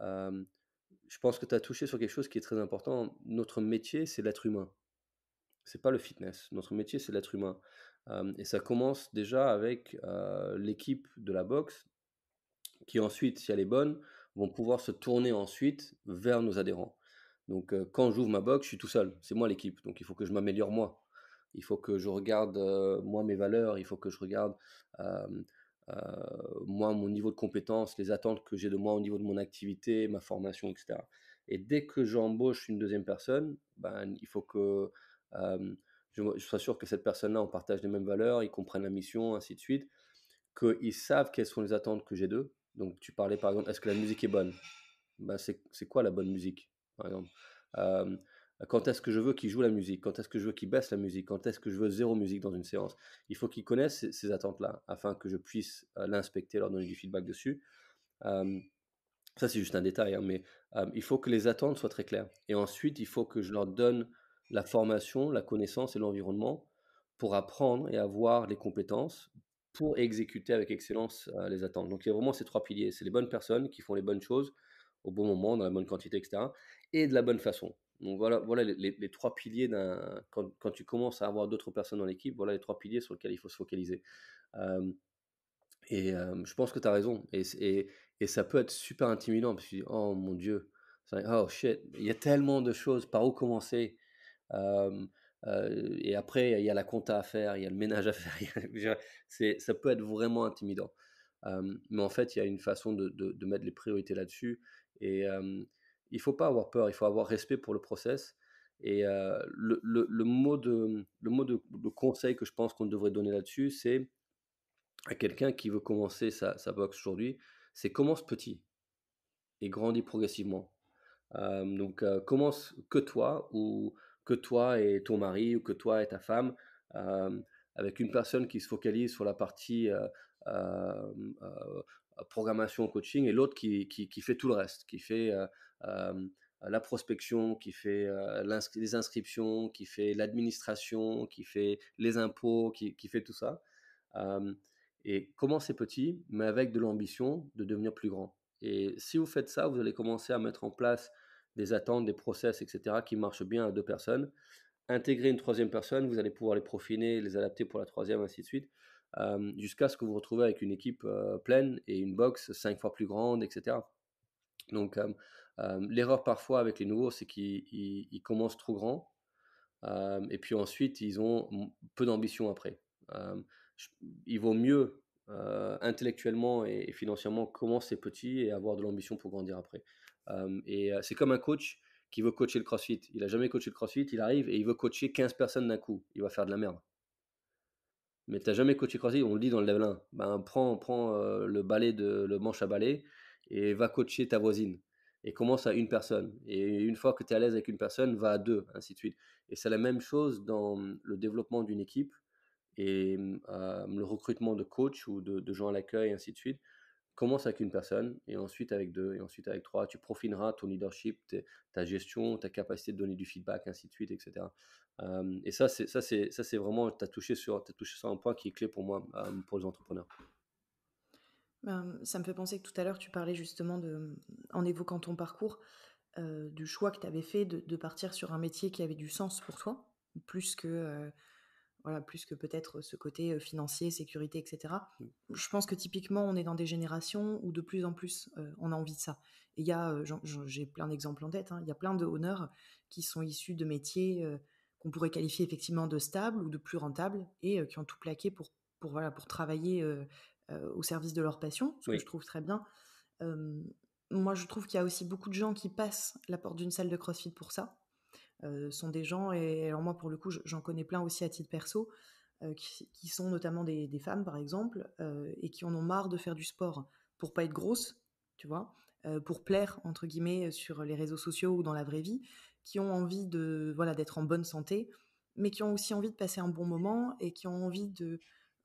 je pense que tu as touché sur quelque chose qui est très important. Notre métier, c'est l'être humain. C'est pas le fitness. Notre métier, c'est l'être humain et ça commence déjà avec l'équipe de la boxe, qui ensuite, si elle est bonne, vont pouvoir se tourner ensuite vers nos adhérents. Donc quand j'ouvre ma boxe, je suis tout seul, c'est moi l'équipe, donc il faut que je m'améliore moi. Il faut que je regarde moi mes valeurs, il faut que je regarde moi mon niveau de compétence, les attentes que j'ai de moi au niveau de mon activité, ma formation, etc. Et dès que j'embauche une deuxième personne, ben, il faut que je, je sois sûr que cette personne-là, on partage les mêmes valeurs, ils comprennent la mission, ainsi de suite, qu'ils savent quelles sont les attentes que j'ai d'eux. Donc, tu parlais par exemple, est-ce que la musique est bonne ben, C'est quoi la bonne musique, par exemple Quand est-ce que je veux qu'ils jouent la musique Quand est-ce que je veux qu'ils baissent la musique Quand est-ce que je veux zéro musique dans une séance Il faut qu'ils connaissent ces, attentes-là afin que je puisse euh, l'inspecter, leur donner du feedback dessus. ça, c'est juste un détail, hein, mais il faut que les attentes soient très claires. Et ensuite, il faut que je leur donne la formation, la connaissance et l'environnement pour apprendre et avoir les compétences pour exécuter avec excellence les attentes. Donc il y a vraiment ces trois piliers. C'est les bonnes personnes qui font les bonnes choses au bon moment, dans la bonne quantité, etc. Et de la bonne façon. Donc voilà, voilà les, trois piliers d'un. Quand, tu commences à avoir d'autres personnes dans l'équipe, voilà les trois piliers sur lesquels il faut se focaliser. et je pense que tu as raison. Et, et, ça peut être super intimidant parce que oh mon Dieu, oh shit, il y a tellement de choses, par où commencer et après, il y a la compta à faire, il y a le ménage à faire. c'est, ça peut être vraiment intimidant. mais en fait, il y a une façon de, de, mettre les priorités là-dessus. Et il il faut pas avoir peur, il faut avoir respect pour le process. Et le, le, mot, de, le mot de, conseil que je pense qu'on devrait donner là-dessus, c'est à quelqu'un qui veut commencer sa, sa boxe aujourd'hui, c'est commence petit et grandis progressivement. donc commence que toi ou que toi et ton mari ou que toi et ta femme, euh, avec une personne qui se focalise sur la partie euh, euh, programmation coaching et l'autre qui, qui, fait tout le reste, qui fait la prospection, qui fait les inscriptions, qui fait l'administration, qui fait les impôts, qui, qui fait tout ça. et commencez petit, mais avec de l'ambition de devenir plus grand. Et si vous faites ça, vous allez commencer à mettre en place des attentes, des process, etc., qui marchent bien à deux personnes. Intégrer une troisième personne, vous allez pouvoir les profiner, les adapter pour la troisième, ainsi de suite, euh, jusqu'à ce que vous vous retrouvez avec une équipe euh, pleine et une box cinq fois plus grande, etc. Donc, euh, l'erreur parfois avec les nouveaux, c'est qu'ils commencent trop grand, et puis ensuite, ils ont peu d'ambition après. il vaut mieux intellectuellement et, financièrement commencer petit et avoir de l'ambition pour grandir après et c'est comme un coach qui veut coacher le crossfit. Il n'a jamais coaché le crossfit, il arrive et il veut coacher 15 personnes d'un coup. Il va faire de la merde. Mais tu n'as jamais coaché crossfit, on le dit dans le level 1. Ben, prends, le balai de le manche à balai et va coacher ta voisine. Et commence à une personne. Et une fois que tu es à l'aise avec une personne, va à deux, ainsi de suite. Et c'est la même chose dans mmh, le développement d'une équipe et mmh, euh, le recrutement de coachs ou de, de gens à l'accueil, ainsi de suite. Commence avec une personne, et ensuite avec deux, et ensuite avec trois. Tu profineras ton leadership, ta gestion, ta capacité de donner du feedback, ainsi de suite, etc. et ça, c'est vraiment. tu touché sur, as touché sur un point qui est clé pour moi, pour les entrepreneurs. Ben, ça me fait penser que tout à l'heure, tu parlais justement de, en évoquant ton parcours, du choix que tu avais fait de, de, partir sur un métier qui avait du sens pour toi, plus que plus que peut-être ce côté euh, financier, sécurité, etc. Mmh. Je pense que typiquement, on est dans des générations où de plus en plus, euh, on a envie de ça. il y euh, j'ai plein d'exemples en tête, hein. il y a plein de honneurs qui sont issus de métiers qu'on pourrait qualifier effectivement de stables ou de plus rentables et qui ont tout plaqué pour, pour, voilà, pour travailler au service de leur passion, ce que je trouve très bien. moi, je trouve qu'il y a aussi beaucoup de gens qui passent la porte d'une salle de CrossFit pour ça euh, sont des gens, et alors moi pour le coup j'en connais plein aussi à titre perso, euh, qui, sont notamment des, femmes par exemple, euh, et qui en ont marre de faire du sport pour pas être grosse, tu vois, pour plaire entre guillemets sur les réseaux sociaux ou dans la vraie vie, qui ont envie de voilà d'être en bonne santé, mais qui ont aussi envie de passer un bon moment et qui ont envie de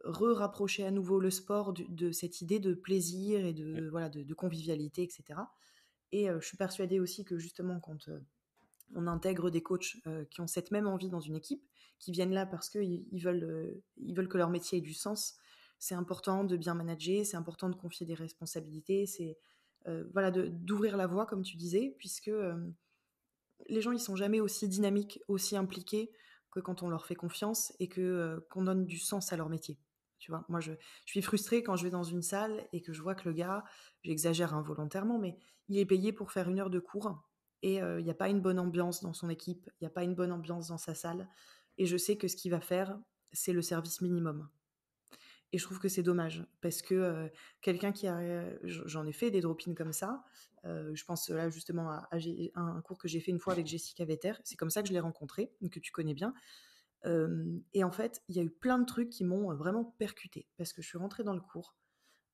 re-rapprocher à nouveau le sport de, cette idée de plaisir et de, voilà, de, convivialité, etc. Et je suis persuadée aussi que justement, quand on intègre des coachs euh, qui ont cette même envie dans une équipe, qui viennent là parce qu'ils veulent, euh, ils veulent que leur métier ait du sens. C'est important de bien manager, c'est important de confier des responsabilités, c'est euh, voilà d'ouvrir la voie comme tu disais, puisque les gens ils sont jamais aussi dynamiques, aussi impliqués que quand on leur fait confiance et que qu'on donne du sens à leur métier. Tu vois, moi je, je, suis frustrée quand je vais dans une salle et que je vois que le gars, j'exagère involontairement, mais il est payé pour faire une heure de cours et il n'y a pas une bonne ambiance dans son équipe, il n'y a pas une bonne ambiance dans sa salle. Et je sais que ce qu'il va faire, c'est le service minimum. Et je trouve que c'est dommage parce que quelqu'un qui a, j'en ai fait des drop-ins comme ça. je pense là justement à, un cours que j'ai fait une fois avec Jessica Vetter. C'est comme ça que je l'ai rencontré, que tu connais bien. et en fait, il y a eu plein de trucs qui m'ont vraiment percuté parce que je suis rentrée dans le cours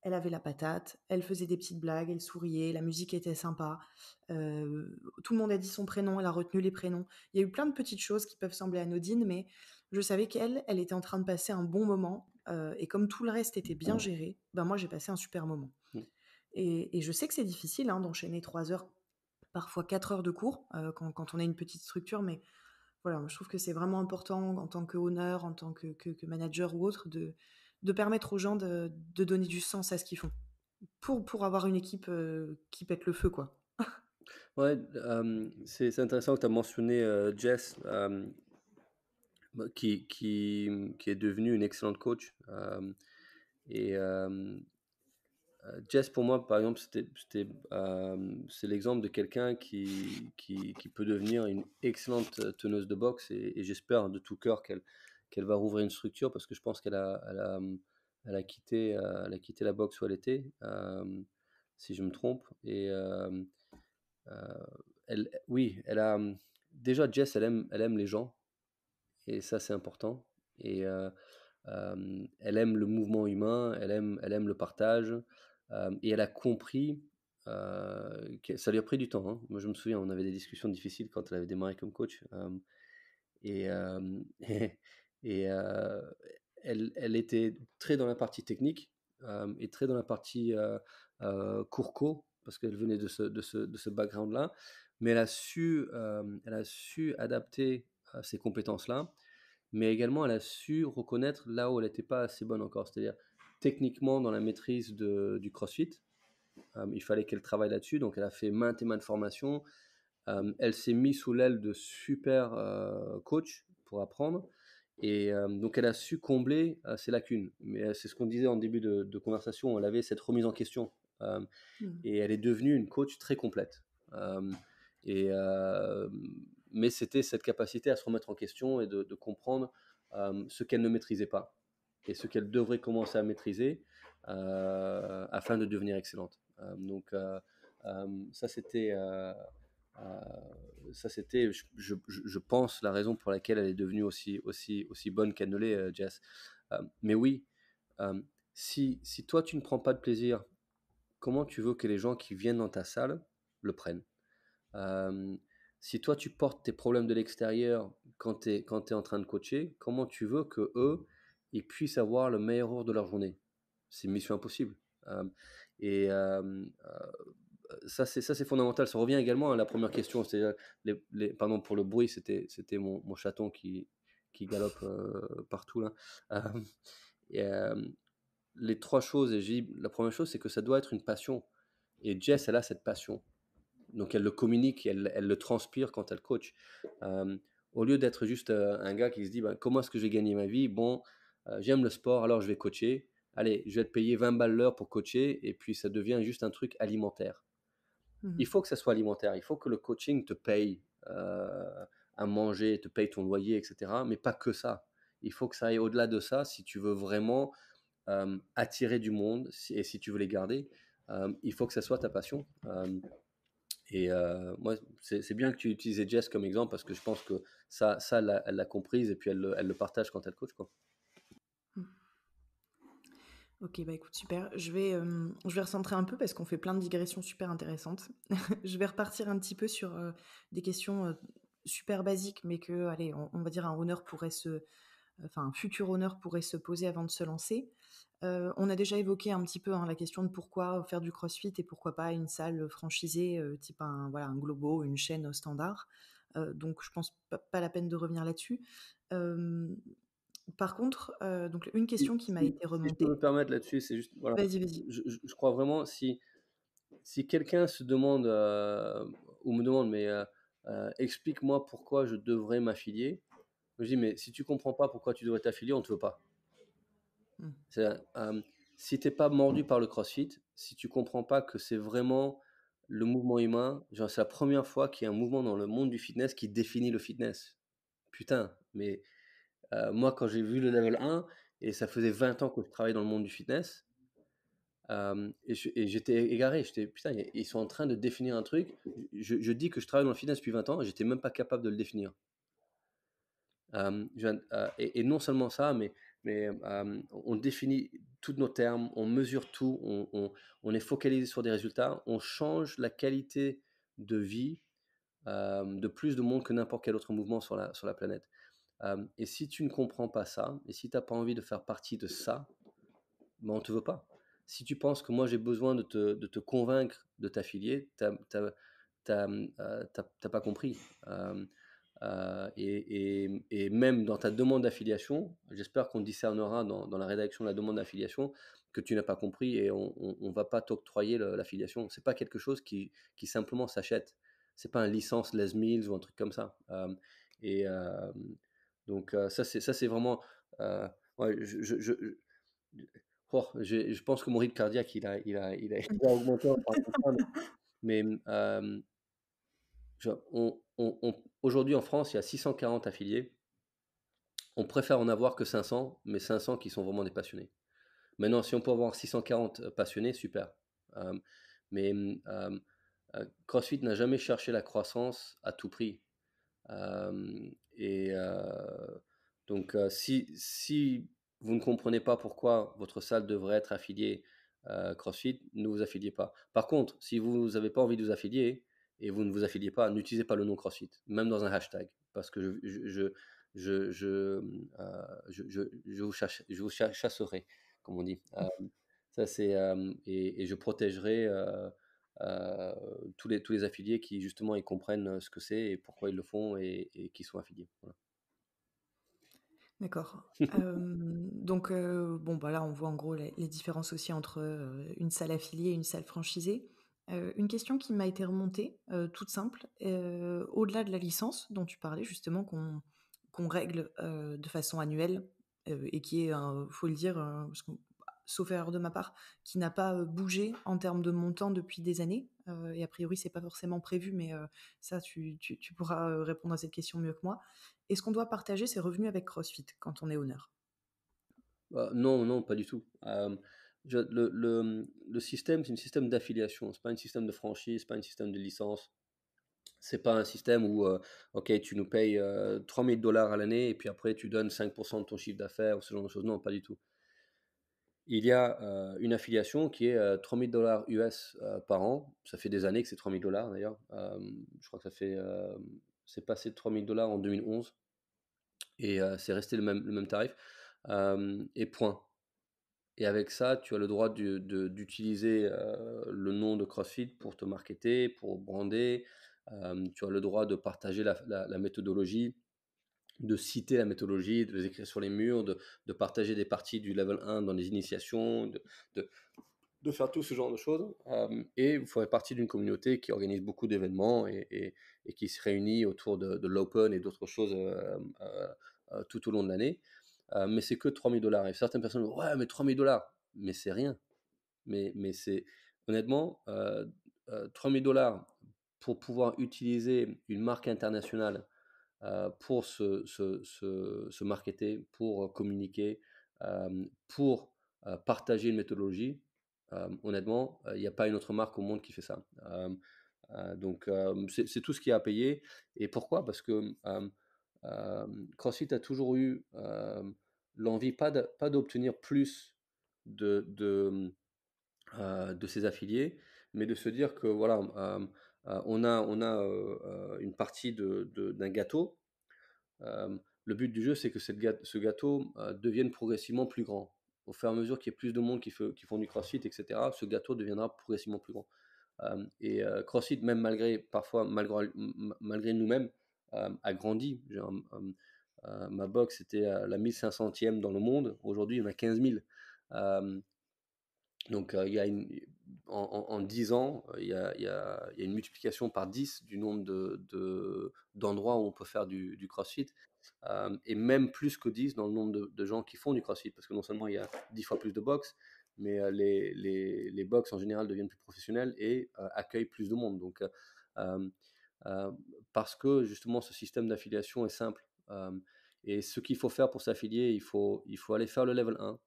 elle avait la patate, elle faisait des petites blagues, elle souriait, la musique était sympa, euh, tout le monde a dit son prénom, elle a retenu les prénoms. Il y a eu plein de petites choses qui peuvent sembler anodines, mais je savais qu'elle, elle était en train de passer un bon moment, euh, et comme tout le reste était bien mmh. géré, ben moi j'ai passé un super moment. Mmh. Et, je sais que c'est difficile hein, d'enchaîner trois heures, parfois quatre heures de cours euh, quand, on a une petite structure, mais voilà, je trouve que c'est vraiment important en tant qu'honneur, en tant que, que manager ou autre de de permettre aux gens de, donner du sens à ce qu'ils font pour, pour avoir une équipe euh, qui pète le feu, quoi. ouais, c'est intéressant que tu as mentionné euh, Jess, bah, qui, qui, qui, est devenue une excellente coach. et euh, Jess, pour moi, par exemple, c'est l'exemple de quelqu'un qui, qui, qui, peut devenir une excellente teneuse de boxe et, et j'espère de tout cœur qu'elle qu'elle va rouvrir une structure parce que je pense qu'elle a, mmh, a, quitté, euh, elle quitté la boxe où elle était, si je me trompe. Et elle, oui, elle a mmh, déjà Jess, elle aime, les gens et ça c'est important. Et elle aime le mouvement humain, elle aime, elle aime le partage et elle a compris. que ça lui a pris du temps. Hein. Moi, je me souviens, on avait des discussions difficiles quand elle avait démarré comme coach. Et elle, était très dans la partie technique et très dans la partie courco, parce qu'elle venait de ce, background-là. Mais elle a su, adapter ces compétences-là, mais également elle a su reconnaître là où elle n'était pas assez bonne encore, c'est-à-dire techniquement dans la maîtrise du CrossFit. il fallait qu'elle travaille là-dessus, donc elle a fait maintes et maintes formations. elle s'est mise sous l'aile de super coach pour apprendre. Et donc elle a su combler ses lacunes. Mais c'est ce qu'on disait en début de, conversation, elle avait cette remise en question. Mmh. Et elle est devenue une coach très complète. et, mais c'était cette capacité à se remettre en question et de, de comprendre ce qu'elle ne maîtrisait pas et ce qu'elle devrait commencer à maîtriser afin de devenir excellente. donc ça, c'était euh, ça, c'était, je, pense, la raison pour laquelle elle est devenue aussi, aussi, aussi bonne qu'elle ne l'est, Jess. mais oui, euh, si, toi, tu ne prends pas de plaisir, comment tu veux que les gens qui viennent dans ta salle le prennent euh, si toi tu portes tes problèmes de l'extérieur quand tu es, quand en train de coacher, comment tu veux que eux ils puissent avoir le meilleur heure de leur journée C'est mission impossible. et ça c'est fondamental. Ça revient également à la première question. C'est les, pardon pour le bruit, c'était c'était mon, chaton qui galope euh, partout là. Euh, euh, les trois choses et la première chose c'est que ça doit être une passion. Et Jess elle a cette passion, donc elle le communique, elle, le transpire quand elle coach. au lieu d'être juste un gars qui se dit ben, comment est-ce que j'ai gagné ma vie, bon j'aime le sport alors je vais coacher. Allez, je vais te payer 20 balles l'heure pour coacher, et puis ça devient juste un truc alimentaire. Mmh. Il faut que ça soit alimentaire. Il faut que le coaching te paye euh, à manger, te paye ton loyer, etc. Mais pas que ça. Il faut que ça aille au-delà de ça si tu veux vraiment attirer du monde et si tu veux les garder. il faut que ça soit ta passion. et euh, moi, c'est bien que tu utilisais Jess comme exemple parce que je pense que ça, ça elle l'a comprise et puis elle le, partage quand elle coach. Quoi. Ok, bah écoute, super. Je vais, euh, je vais recentrer un peu parce qu'on fait plein de digressions super intéressantes. je vais repartir un petit peu sur euh, des questions euh, super basiques, mais que, allez, on, va dire un honneur pourrait se, enfin, un futur honneur pourrait se poser avant de se lancer. on a déjà évoqué un petit peu hein, la question de pourquoi faire du CrossFit et pourquoi pas une salle franchisée, type un, voilà, un Globo, une chaîne standard. donc, je pense pas, pas la peine de revenir là-dessus. Par contre, euh, donc une question qui m'a été remontée. je peux me permettre là-dessus, c'est juste. vas-y, vas-y. Je, crois vraiment si si quelqu'un se demande euh, ou me demande, mais euh, explique-moi pourquoi je devrais m'affilier. Je dis, mais si tu comprends pas pourquoi tu devrais t'affilier, on te veut pas. Mmh. Si Euh, si t'es pas mordu par le CrossFit, si tu comprends pas que c'est vraiment le mouvement humain, genre c'est la première fois qu'il y a un mouvement dans le monde du fitness qui définit le fitness. Putain, mais euh, moi, quand j'ai vu le level 1, et ça faisait 20 ans que je travaillais dans le monde du fitness, euh, et j'étais égaré. J'étais, putain, ils sont en train de définir un truc. Je, je dis que je travaille dans le fitness depuis 20 ans, j'étais même pas capable de le définir. Euh, et, non seulement ça, mais, mais on définit tous nos termes, on mesure tout, on, on, on, est focalisé sur des résultats, on change la qualité de vie de plus de monde que n'importe quel autre mouvement sur la, sur la planète. Euh, et si tu ne comprends pas ça, et si tu n'as pas envie de faire partie de ça, ben on ne te veut pas. Si tu penses que moi j'ai besoin de te, de te, convaincre de t'affilier, tu n'as euh, pas compris. Euh, et, et, et, même dans ta demande d'affiliation, j'espère qu'on discernera dans, dans, la rédaction de la demande d'affiliation que tu n'as pas compris et on ne va pas t'octroyer l'affiliation. C'est pas quelque chose qui, qui simplement s'achète. C'est pas un licence Les Mills ou un truc comme ça. et, donc ça, c'est ça, c'est vraiment. je, je, je, oh, je, pense que mon rythme cardiaque, il a, il a, il a, augmenté. mais on, on, aujourd'hui en France, il y a 640 affiliés. On préfère en avoir que 500, mais 500 qui sont vraiment des passionnés. Maintenant, si on peut avoir 640 passionnés, super. mais CrossFit n'a jamais cherché la croissance à tout prix. et donc, si, vous ne comprenez pas pourquoi votre salle devrait être affiliée CrossFit, ne vous affiliez pas. Par contre, si vous n'avez pas envie de vous affilier et vous ne vous affiliez pas, n'utilisez pas le nom CrossFit, même dans un hashtag, parce que je, je, je, je, je, vous, mmh, je vous chasserai, comme on dit. Mmh. ça, c'est, et, je protégerai. tous, les, tous les affiliés qui justement ils comprennent ce que c'est et pourquoi ils le font et, et qui sont affiliés. Voilà. D'accord. Mmh. donc, bon, bah là, on voit en gros les, différences aussi entre une salle affiliée et une salle franchisée. une question qui m'a été remontée, toute simple, au-delà de la licence dont tu parlais justement, qu'on qu'on règle de façon annuelle et qui est, il faut le dire, sauf erreur de ma part, qui n'a pas bougé en termes de montant depuis des années. Euh, et a priori, c'est pas forcément prévu, mais euh, ça, tu, pourras euh, répondre à cette question mieux que moi. Est-ce qu'on doit partager ses revenus avec CrossFit quand on est honneur bah, Non, non, pas du tout. le, système, c'est un système d'affiliation. C'est pas un système de franchise, c'est pas un système de licence. C'est pas un système où, ok, tu nous payes 3000 dollars à l'année et puis après tu donnes 5% de ton chiffre d'affaires ou ce genre de choses. Non, pas du tout. Il y a une affiliation qui est 3000 dollars US par an. Ça fait des années que c'est 3000 dollars d'ailleurs. je crois que ça fait. c'est passé de 3000 dollars en 2011. Et c'est resté le même, le même tarif. et point. Et avec ça, tu as le droit d'utiliser le nom de CrossFit pour te marketer, pour brander. tu as le droit de partager la méthodologie de citer la méthodologie, de les écrire sur les murs, de, de partager des parties du level 1 dans les initiations, de, de, de faire tout ce genre de choses. et vous ferez partie d'une communauté qui organise beaucoup d'événements et, et, et, qui se réunit autour de, de l'open et d'autres choses euh, euh, euh, tout au long de l'année. mais c'est que 3000 dollars. Et certaines personnes disent, ouais, mais 3000 dollars, mais c'est rien. Mais, mais c'est, honnêtement, 3000 dollars pour pouvoir utiliser une marque internationale euh, pour se, marketer, pour communiquer, euh, pour euh, partager une méthodologie. honnêtement, il n'y a pas une autre marque au monde qui fait ça. donc, c'est tout ce qu'il y a à payer. Et pourquoi Parce que CrossFit a toujours eu l'envie, pas d'obtenir plus de, de, de, ses affiliés, mais de se dire que, voilà, euh, on a, on a euh, une partie d'un gâteau. Euh, le but du jeu, c'est que cette ce gâteau devienne progressivement plus grand. Au fur et à mesure qu'il y ait plus de monde qui, font du crossfit, etc., ce gâteau deviendra progressivement plus grand. et crossfit, même malgré, parfois, malgré, malgré nous-mêmes, a grandi. ma box était la 1500e dans le monde. Aujourd'hui, il y en a 15 000. donc, il y a une, en, en, 10 ans, euh, il y, a, une multiplication par 10 du nombre d'endroits de, où on peut faire du, CrossFit. Euh, et même plus que 10 dans le nombre de, gens qui font du CrossFit. Parce que non seulement il y a 10 fois plus de box, mais euh, les, les, box en général deviennent plus professionnels et accueillent plus de monde. Donc, parce que justement ce système d'affiliation est simple. et ce qu'il faut faire pour s'affilier, il faut, il faut aller faire le level 1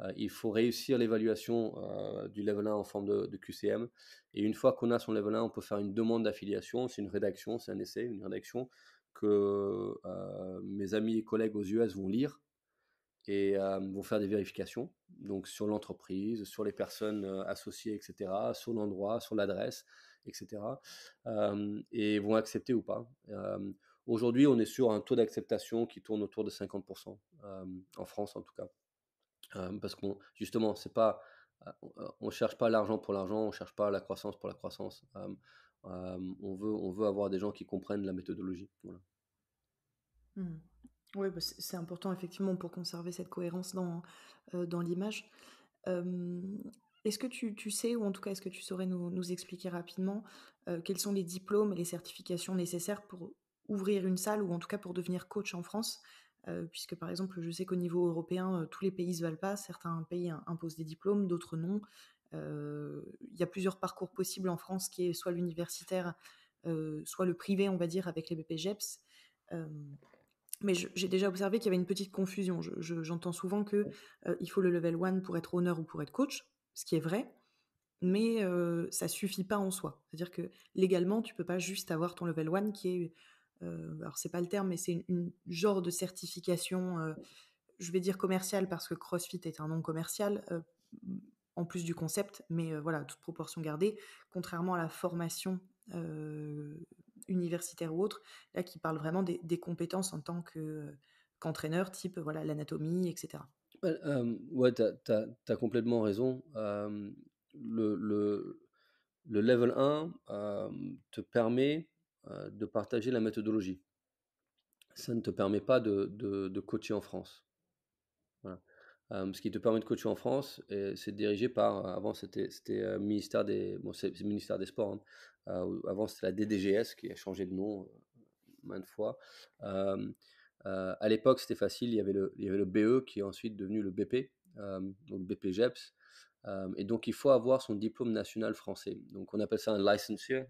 euh, il faut réussir l'évaluation euh, du level 1 en forme de, QCM. Et une fois qu'on a son level 1, on peut faire une demande d'affiliation. C'est une rédaction, c'est un essai, une rédaction que euh, mes amis et collègues aux US vont lire et vont faire des vérifications donc sur l'entreprise, sur les personnes associées, etc., sur l'endroit, sur l'adresse, etc., et vont accepter ou pas. Aujourd'hui, on est sur un taux d'acceptation qui tourne autour de 50%, en France en tout cas. Euh, parce qu'on justement, c'est pas, euh, on cherche pas l'argent pour l'argent, on cherche pas la croissance pour la croissance. Euh, on veut, on veut avoir des gens qui comprennent la méthodologie. Mmh. Oui, bah, c'est important effectivement pour conserver cette cohérence dans dans l'image. Est-ce que tu, tu, sais, ou en tout cas, est-ce que tu saurais nous, nous expliquer rapidement quels sont les diplômes et les certifications nécessaires pour ouvrir une salle, ou en tout cas pour devenir coach en France euh, puisque par exemple, je sais qu'au niveau européen, euh, tous les pays ne se valent pas. Certains pays imposent des diplômes, d'autres non. Euh, il y a plusieurs parcours possibles en France qui est soit l'universitaire, soit le privé, on va dire, avec les BPGEPS. mais j'ai déjà observé qu'il y avait une petite confusion. J'entends souvent que il faut le level 1 pour être honneur ou pour être coach, ce qui est vrai mais euh, ça suffit pas en soi. C'est-à-dire que légalement, tu peux pas juste avoir ton level 1 qui est alors c'est pas le terme, mais c'est une, genre de certification, je vais dire commerciale parce que CrossFit est un nom commercial en plus du concept, mais voilà, toute proportion gardée, contrairement à la formation universitaire ou autre, là qui parle vraiment des, compétences en tant que qu'entraîneur, type voilà l'anatomie, etc. Euh, ouais, tu as, complètement raison. le, le, level 1 te permet euh, de partager la méthodologie. Ça ne te permet pas de, de, coacher en France. Euh, ce qui te permet de coacher en France, c'est dirigé par, euh, avant c'était le ministère, des, bon, ministère des Sports, hein. avant c'était la DDGS qui a changé de nom maintes fois. à l'époque c'était facile, il y, avait le, il y avait le BE qui est ensuite devenu le BP, donc le BPGEPS. et donc il faut avoir son diplôme national français. Donc on appelle ça un licencié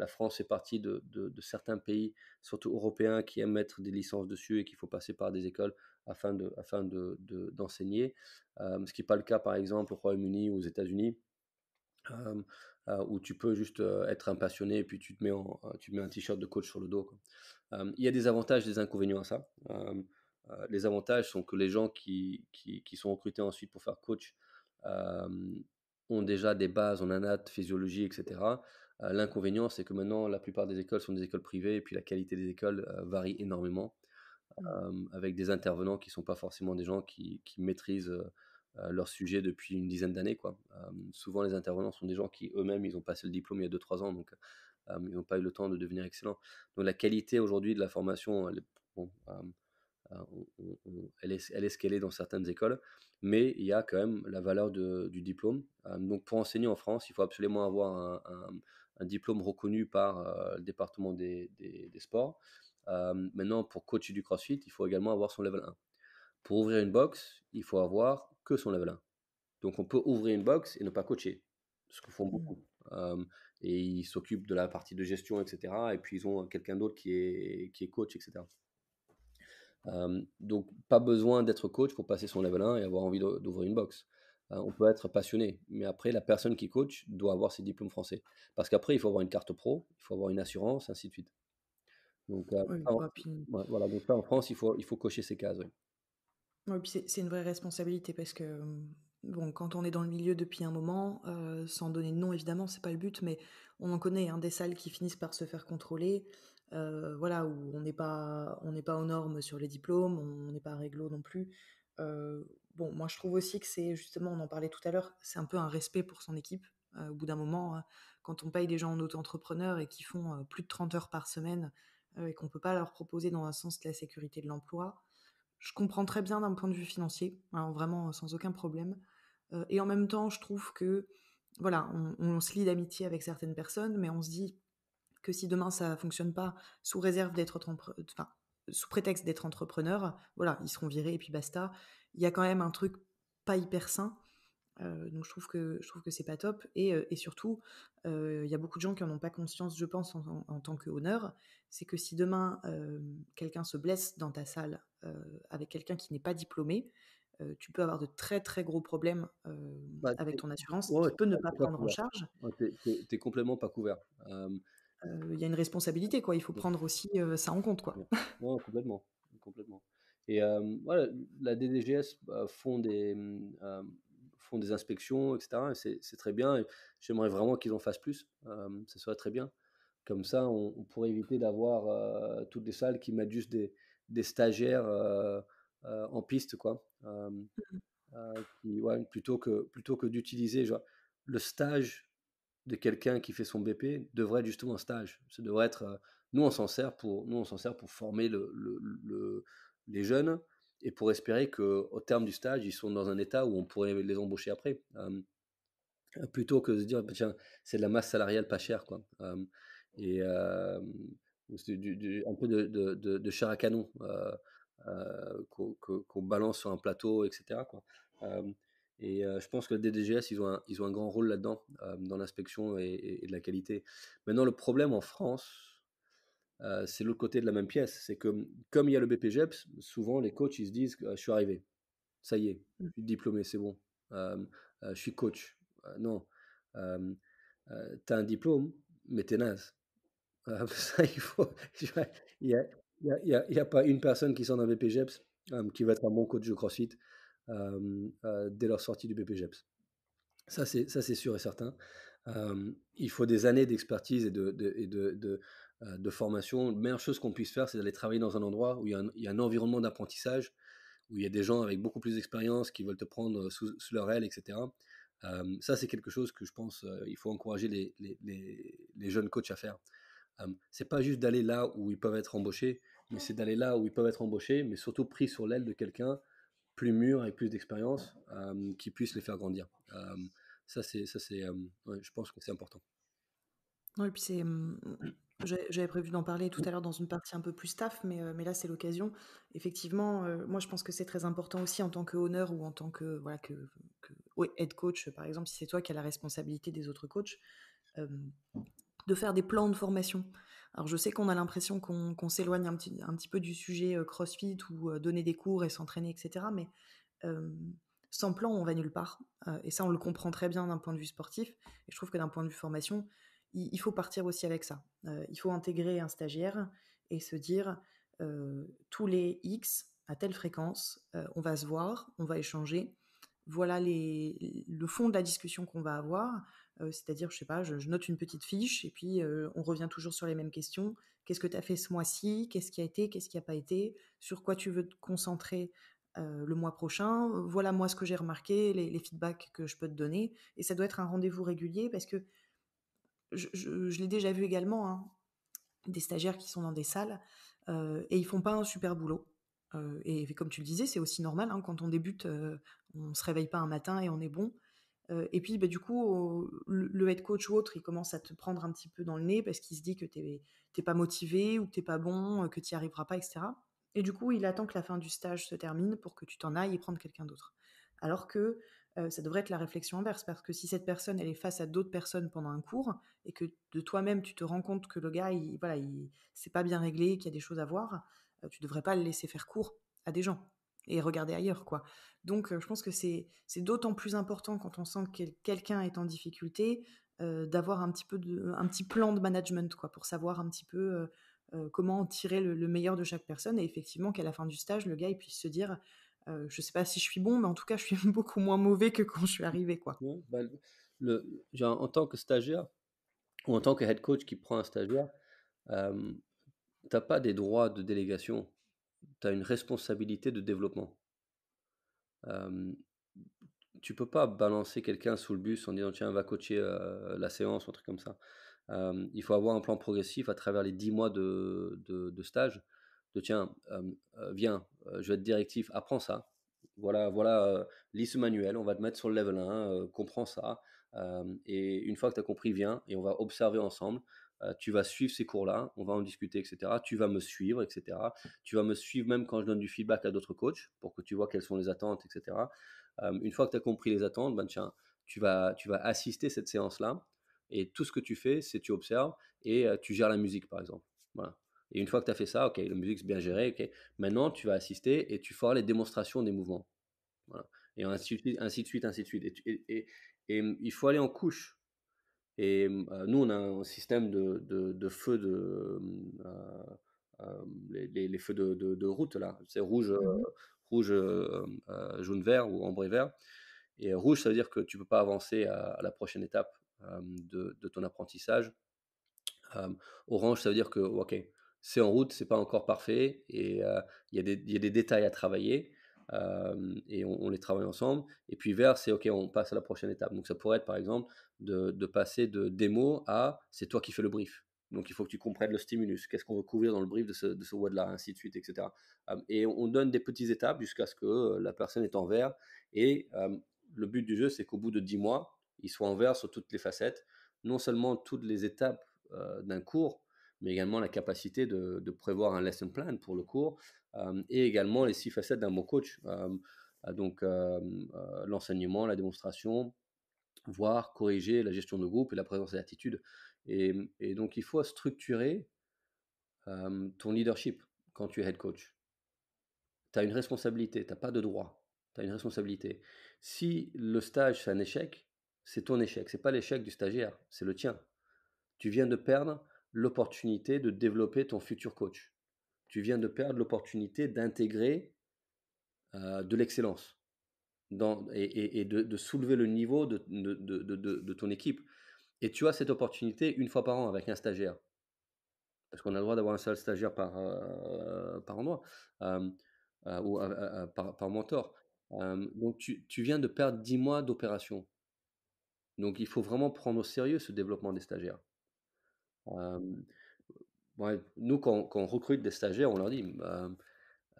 la France est partie de, certains pays, surtout européens, qui aiment mettre des licences dessus et qu'il faut passer par des écoles afin d'enseigner. Euh, ce qui n'est pas le cas, par exemple, au Royaume-Uni ou aux États-Unis. Euh, euh, où tu peux juste être un passionné et puis tu te mets, un t-shirt de coach sur le dos. il y a des avantages et des inconvénients à ça. les avantages sont que les gens qui sont recrutés ensuite pour faire coach ont déjà des bases en anat, physiologie, etc. Euh, l'inconvénient, c'est que maintenant, la plupart des écoles sont des écoles privées, et puis la qualité des écoles euh, varie énormément, mmh. euh, avec des intervenants qui ne sont pas forcément des gens qui, maîtrisent leur sujet depuis une dizaine d'années. quoi. souvent, les intervenants sont des gens qui, eux-mêmes, ils ont passé le diplôme il y a 2-3 ans, donc ils n'ont pas eu le temps de devenir excellents. Donc la qualité aujourd'hui de la formation, elle, est, elle est ce qu'elle est dans certaines écoles mais il y a quand même la valeur du diplôme. donc pour enseigner en France, il faut absolument avoir un, diplôme reconnu par le département des, sports. maintenant, pour coacher du CrossFit, il faut également avoir son level 1. Pour ouvrir une box, il faut avoir que son level 1. Donc on peut ouvrir une box et ne pas coacher, ce que font mmh. beaucoup. et ils s'occupent de la partie de gestion, etc. Et puis ils ont quelqu'un d'autre qui est, qui est coach, etc donc, pas besoin d'être coach pour passer son level 1 et avoir envie d'ouvrir une box. Hein, on peut être passionné, mais après, la personne qui coach doit avoir ses diplômes français. Parce qu'après, il faut avoir une carte pro, il faut avoir une assurance, ainsi de suite. Donc, euh, en, voilà, donc là, en France, il faut, il faut cocher ces cases. c'est une vraie responsabilité parce que bon, quand on est dans le milieu depuis un moment, euh, sans donner de nom évidemment, c'est pas le but, mais on en connaît hein, des salles qui finissent par se faire contrôler euh, voilà, où on n'est pas, on n'est pas aux normes sur les diplômes, on n'est pas réglo non plus. Euh, bon, moi je trouve aussi que c'est justement, on en parlait tout à l'heure, c'est un peu un respect pour son équipe. Euh, au bout d'un moment, hein, quand on paye des gens en auto-entrepreneur et qui font plus de 30 heures par semaine et qu'on ne peut pas leur proposer dans un sens de la sécurité de l'emploi, je comprends très bien d'un point de vue financier, hein, vraiment sans aucun problème. et en même temps, je trouve que voilà, on, on se lie d'amitié avec certaines personnes, mais on se dit que si demain ça fonctionne pas, sous réserve d'être enfin, sous prétexte d'être entrepreneur, voilà, ils seront virés et puis basta. Il y a quand même un truc pas hyper sain. Euh, donc je trouve que je trouve que c'est pas top et, euh, surtout euh, il y a beaucoup de gens qui en ont pas conscience je pense en, tant que honneur c'est que si demain quelqu'un se blesse dans ta salle avec quelqu'un qui n'est pas diplômé tu peux avoir de très très gros problèmes bah, avec ton assurance tu peux ne pas prendre en charge Tu n'es complètement pas couvert il y a une responsabilité, quoi. Il faut mmh. prendre aussi ça en compte, quoi. complètement, complètement. Et voilà, la DDGS bah, font des mmh, font des inspections, etc. c'est très bien. J'aimerais vraiment qu'ils en fassent plus. ce serait très bien. Comme ça, on, pourrait éviter d'avoir toutes les salles qui mettent juste des, des stagiaires en piste, quoi. Mmh plutôt que, plutôt que d'utiliser le stage de quelqu'un qui fait son BP devrait être justement un stage. ce devrait être, euh, nous on s'en sert pour, nous on s'en sert pour former le, les jeunes et pour espérer que au terme du stage ils sont dans un état où on pourrait les embaucher après, plutôt que de se dire bah, tiens c'est de la masse salariale pas chère quoi. et c'est du, un peu de, de, chair à canon euh, euh, qu'on balance sur un plateau etc quoi. Et euh, je pense que le DDGS, ils ont un, ils ont un grand rôle là-dedans, euh, dans l'inspection et, de la qualité. Maintenant, le problème en France, euh, c'est l'autre côté de la même pièce. C'est que comme il y a le BPGEPS, souvent les coachs, ils se disent, je suis arrivé, ça y est, mmh. je suis diplômé, c'est bon, je suis coach. non, tu as un diplôme, mais t'es naze. il faut... Il n'y a, a, pas une personne qui sort d'un BPGEPS qui va être un bon coach de CrossFit. Euh, euh, dès leur sortie du BPGEPS. Ça, c'est, ça, c'est sûr et certain. Euh, il faut des années d'expertise et de, de, formation. La meilleure chose qu'on puisse faire, c'est d'aller travailler dans un endroit où il y a un, environnement d'apprentissage, où il y a des gens avec beaucoup plus d'expérience qui veulent te prendre sous, leur aile, etc. ça, c'est quelque chose que je pense il faut encourager les, les jeunes coachs à faire. c'est pas juste d'aller là où ils peuvent être embauchés, mais c'est d'aller là où ils peuvent être embauchés, mais surtout pris sur l'aile de quelqu'un plus mûrs, et plus d'expérience, euh, qui puissent les faire grandir. Euh, ça, c'est, ça c'est, euh, je pense que c'est important. Non, et puis c'est. Mmh, mmh, j'avais prévu d'en parler tout à l'heure dans une partie un peu plus staff, mais, mais là c'est l'occasion. Effectivement, moi je pense que c'est très important aussi en tant que honneur ou en tant que, voilà, que, que head coach, par exemple, si c'est toi qui as la responsabilité des autres coachs, de faire des plans de formation. Alors je sais qu'on a l'impression qu'on s'éloigne un petit, peu du sujet euh, CrossFit ou euh, donner des cours et s'entraîner, etc. Mais euh, sans plan, on va nulle part. et ça, on le comprend très bien d'un point de vue sportif. Et je trouve que d'un point de vue formation, il, faut partir aussi avec ça. il faut intégrer un stagiaire et se dire tous les X à telle fréquence, on va se voir, on va échanger. Voilà le fond de la discussion qu'on va avoir. Euh, c'est-à-dire, je sais pas, je, note une petite fiche et puis euh, on revient toujours sur les mêmes questions. Qu'est-ce que tu as fait ce mois-ci Qu'est-ce qui a été Qu'est-ce qui n'a pas été Sur quoi tu veux te concentrer euh, le mois prochain, voilà moi ce que j'ai remarqué, les, feedbacks que je peux te donner. Et ça doit être un rendez-vous régulier parce que je, l'ai déjà vu également, hein, des stagiaires qui sont dans des salles et ils font pas un super boulot. et, comme tu le disais, c'est aussi normal, hein, quand on débute, on se réveille pas un matin et on est bon et puis, bah, du coup, le head coach ou autre, il commence à te prendre un petit peu dans le nez parce qu'il se dit que t'es pas motivé ou que t'es pas bon, que tu n'y arriveras pas, etc. Et du coup, il attend que la fin du stage se termine pour que tu t'en ailles et prendre quelqu'un d'autre. Alors que ça devrait être la réflexion inverse, parce que si cette personne elle est face à d'autres personnes pendant un cours et que de toi-même tu te rends compte que le gars il voilà c'est pas bien réglé, qu'il y a des choses à voir, tu ne devrais pas le laisser faire court à des gens et regarder ailleurs, quoi. Donc, je pense que c'est d'autant plus important quand on sent que quelqu'un est en difficulté d'avoir un petit peu de, un petit plan de management, quoi, pour savoir un petit peu comment tirer le, meilleur de chaque personne et effectivement qu'à la fin du stage, le gars il puisse se dire euh, je sais pas si je suis bon, mais en tout cas, je suis beaucoup moins mauvais que quand je suis arrivé. Quoi. Bah, le, en tant que stagiaire, ou en tant que head coach qui prend un stagiaire, euh, tu n'as pas des droits de délégation tu as une responsabilité de développement. Euh, tu peux pas balancer quelqu'un sous le bus en disant tiens, va coacher la séance, ou un truc comme ça. il faut avoir un plan progressif à travers les 10 mois de, de, stage. De tiens, viens, je vais être directif, apprends ça. Voilà, voilà, lis ce manuel, on va te mettre sur le level 1, comprends ça. et une fois que tu as compris, viens et on va observer ensemble. Euh, tu vas suivre ces cours-là, on va en discuter, etc. Tu vas me suivre, etc. Tu vas me suivre même quand je donne du feedback à d'autres coachs pour que tu vois quelles sont les attentes, etc. Euh, une fois que tu as compris les attentes, ben, tiens, tu, vas, tu vas assister cette séance-là. Et tout ce que tu fais, c'est tu observes et euh, tu gères la musique, par exemple. Voilà. Et une fois que tu as fait ça, ok, la musique c'est bien géré, ok. Maintenant, tu vas assister et tu feras les démonstrations des mouvements. Et ainsi de suite, ainsi de suite, ainsi de suite. et il faut aller en couche et nous, on a un système de, feux de. Mmh, euh, euh, les, feux de, route, là. C'est rouge, mmh rouge jaune, vert ou ambré vert. Et rouge, ça veut dire que tu ne peux pas avancer à, la prochaine étape de, ton apprentissage. orange, ça veut dire que, ok, c'est en route, c'est pas encore parfait, et il y, a des détails à travailler, et on, les travaille ensemble. Et puis vert, c'est OK, on passe à la prochaine étape. Donc ça pourrait être par exemple de, passer de démo à c'est toi qui fais le brief. Donc il faut que tu comprennes le stimulus, qu'est-ce qu'on veut couvrir dans le brief de ce, de là ainsi de suite, etc. et on donne des petites étapes jusqu'à ce que la personne est en vert. Et le but du jeu, c'est qu'au bout de 10 mois, il soit en vert sur toutes les facettes, non seulement toutes les étapes d'un cours, mais également la capacité de, de, prévoir un lesson plan pour le cours, et également les six facettes d'un bon coach. Ah, donc l'enseignement, la démonstration, voir, corriger la gestion de groupe et la présence et l'attitude. Et, donc il faut structurer ton leadership quand tu es head coach. Tu as une responsabilité, tu n'as pas de droit, tu as une responsabilité. Si le stage c'est un échec, c'est ton échec, c'est pas l'échec du stagiaire, c'est le tien. Tu viens de perdre l'opportunité de développer ton futur coach tu viens de perdre l'opportunité d'intégrer euh, de l'excellence et, de, soulever le niveau de, ton équipe. Et tu as cette opportunité une fois par an avec un stagiaire. Parce qu'on a le droit d'avoir un seul stagiaire par, euh, par endroit euh, euh, ou par, mentor. donc tu, viens de perdre 10 mois d'opération. Donc il faut vraiment prendre au sérieux ce développement des stagiaires nous, quand, on recrute des stagiaires, on leur dit bah,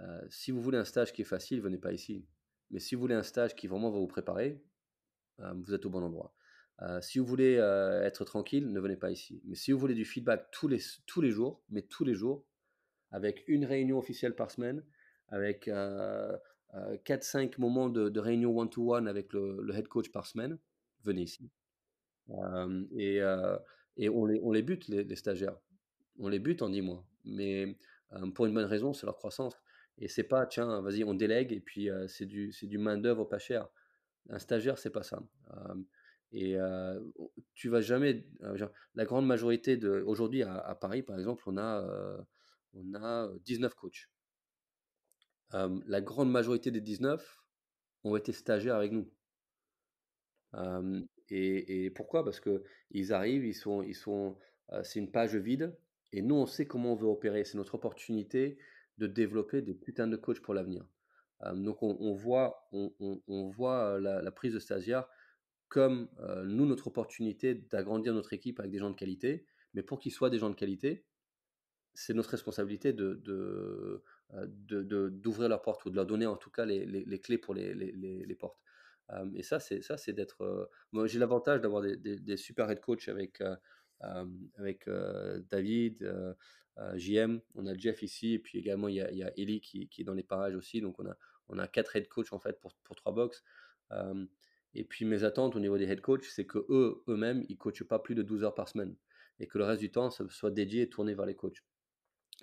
euh, si vous voulez un stage qui est facile, venez pas ici. Mais si vous voulez un stage qui vraiment va vous préparer, euh, vous êtes au bon endroit. Euh, si vous voulez être tranquille, ne venez pas ici. Mais si vous voulez du feedback tous les, tous les jours, mais tous les jours, avec une réunion officielle par semaine, avec 4-5 moments de, réunion one-to-one avec le, head coach par semaine, venez ici. et, on, les, on les bute, les stagiaires on les bute en 10 mois. Mais euh, pour une bonne raison, c'est leur croissance. Et c'est pas, tiens, vas-y, on délègue et puis euh, c'est du, du main-d'œuvre pas cher. Un stagiaire, c'est pas ça. Hein. Euh, et tu vas jamais. la grande majorité de. Aujourd'hui, à, Paris, par exemple, on a, on a 19 coachs. la grande majorité des 19 ont été stagiaires avec nous. Et, pourquoi Parce que ils arrivent, ils sont, ils sont, c'est une page vide. Et nous, on sait comment on veut opérer. C'est notre opportunité de développer des putains de coachs pour l'avenir. donc, on, voit, on, voit la, prise de stagiaire comme nous, notre opportunité d'agrandir notre équipe avec des gens de qualité. Mais pour qu'ils soient des gens de qualité, c'est notre responsabilité de, d'ouvrir leurs portes ou de leur donner en tout cas les, clés pour les, les portes. et ça, c'est, ça, c'est d'être. moi, j'ai l'avantage d'avoir des, super head coachs avec avec David, JM, on a Jeff ici, et puis également il y a, il Eli qui, est dans les parages aussi. Donc on a, on a quatre head coach en fait pour, pour trois box. et puis mes attentes au niveau des head coach, c'est que eux eux-mêmes, ils coachent pas plus de 12 heures par semaine et que le reste du temps ça soit dédié et tourné vers les coachs.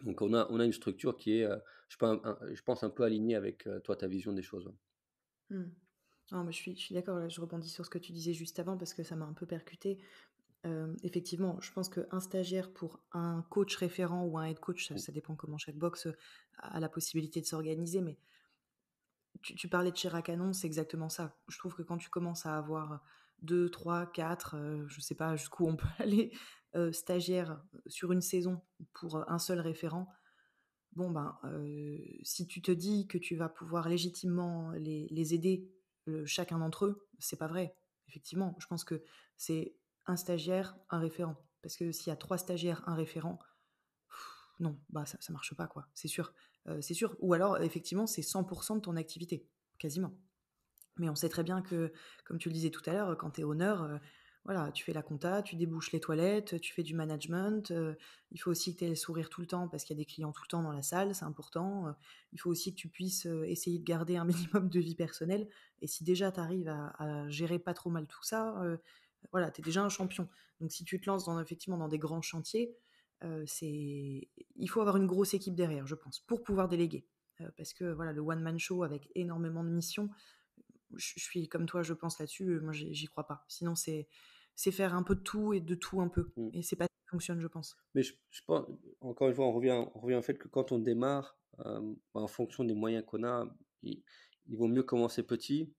Donc on a, on a une structure qui est, je pense, un, je pense un peu alignée avec toi, ta vision des choses. Mmh. Non, mais je suis, je suis d'accord, je rebondis sur ce que tu disais juste avant parce que ça m'a un peu percuté effectivement, je pense qu'un stagiaire pour un coach référent ou un head coach, ça, mmh. dépend comment chaque box a la possibilité de s'organiser, mais tu, parlais de Chiracanon, c'est exactement ça. Je trouve que quand tu commences à avoir 2, 3, 4, je ne sais pas jusqu'où on peut aller, stagiaires sur une saison pour un seul référent, bon ben, si tu te dis que tu vas pouvoir légitimement les, aider, chacun d'entre eux, c'est pas vrai. Effectivement, je pense que c'est un stagiaire, un référent. Parce que s'il y a trois stagiaires, un référent, non, bah ça, marche pas, quoi. C'est sûr. Euh, c'est sûr. Ou alors, effectivement, c'est 100% de ton activité, quasiment. Mais on sait très bien que, comme tu le disais tout à l'heure, quand tu es honneur, euh, voilà, tu fais la compta, tu débouches les toilettes, tu fais du management. Euh, il faut aussi que tu aies le sourire tout le temps parce qu'il y a des clients tout le temps dans la salle, c'est important. il faut aussi que tu puisses essayer de garder un minimum de vie personnelle. Et si déjà tu arrives à, à, gérer pas trop mal tout ça, voilà, tu es déjà un champion. Donc si tu te lances dans, effectivement dans des grands chantiers, euh, c'est il faut avoir une grosse équipe derrière, je pense, pour pouvoir déléguer. Euh, parce que voilà, le one man show avec énormément de missions, je, suis comme toi, je pense là-dessus. Euh, moi, j'y crois pas. Sinon, c'est c'est faire un peu de tout et de tout un peu. Mmh. Et c'est pas ça qui fonctionne, je pense. Mais je, pense, encore une fois, on revient, revient au fait que quand on démarre, bah, en fonction des moyens qu'on a, il, vaut mieux commencer petit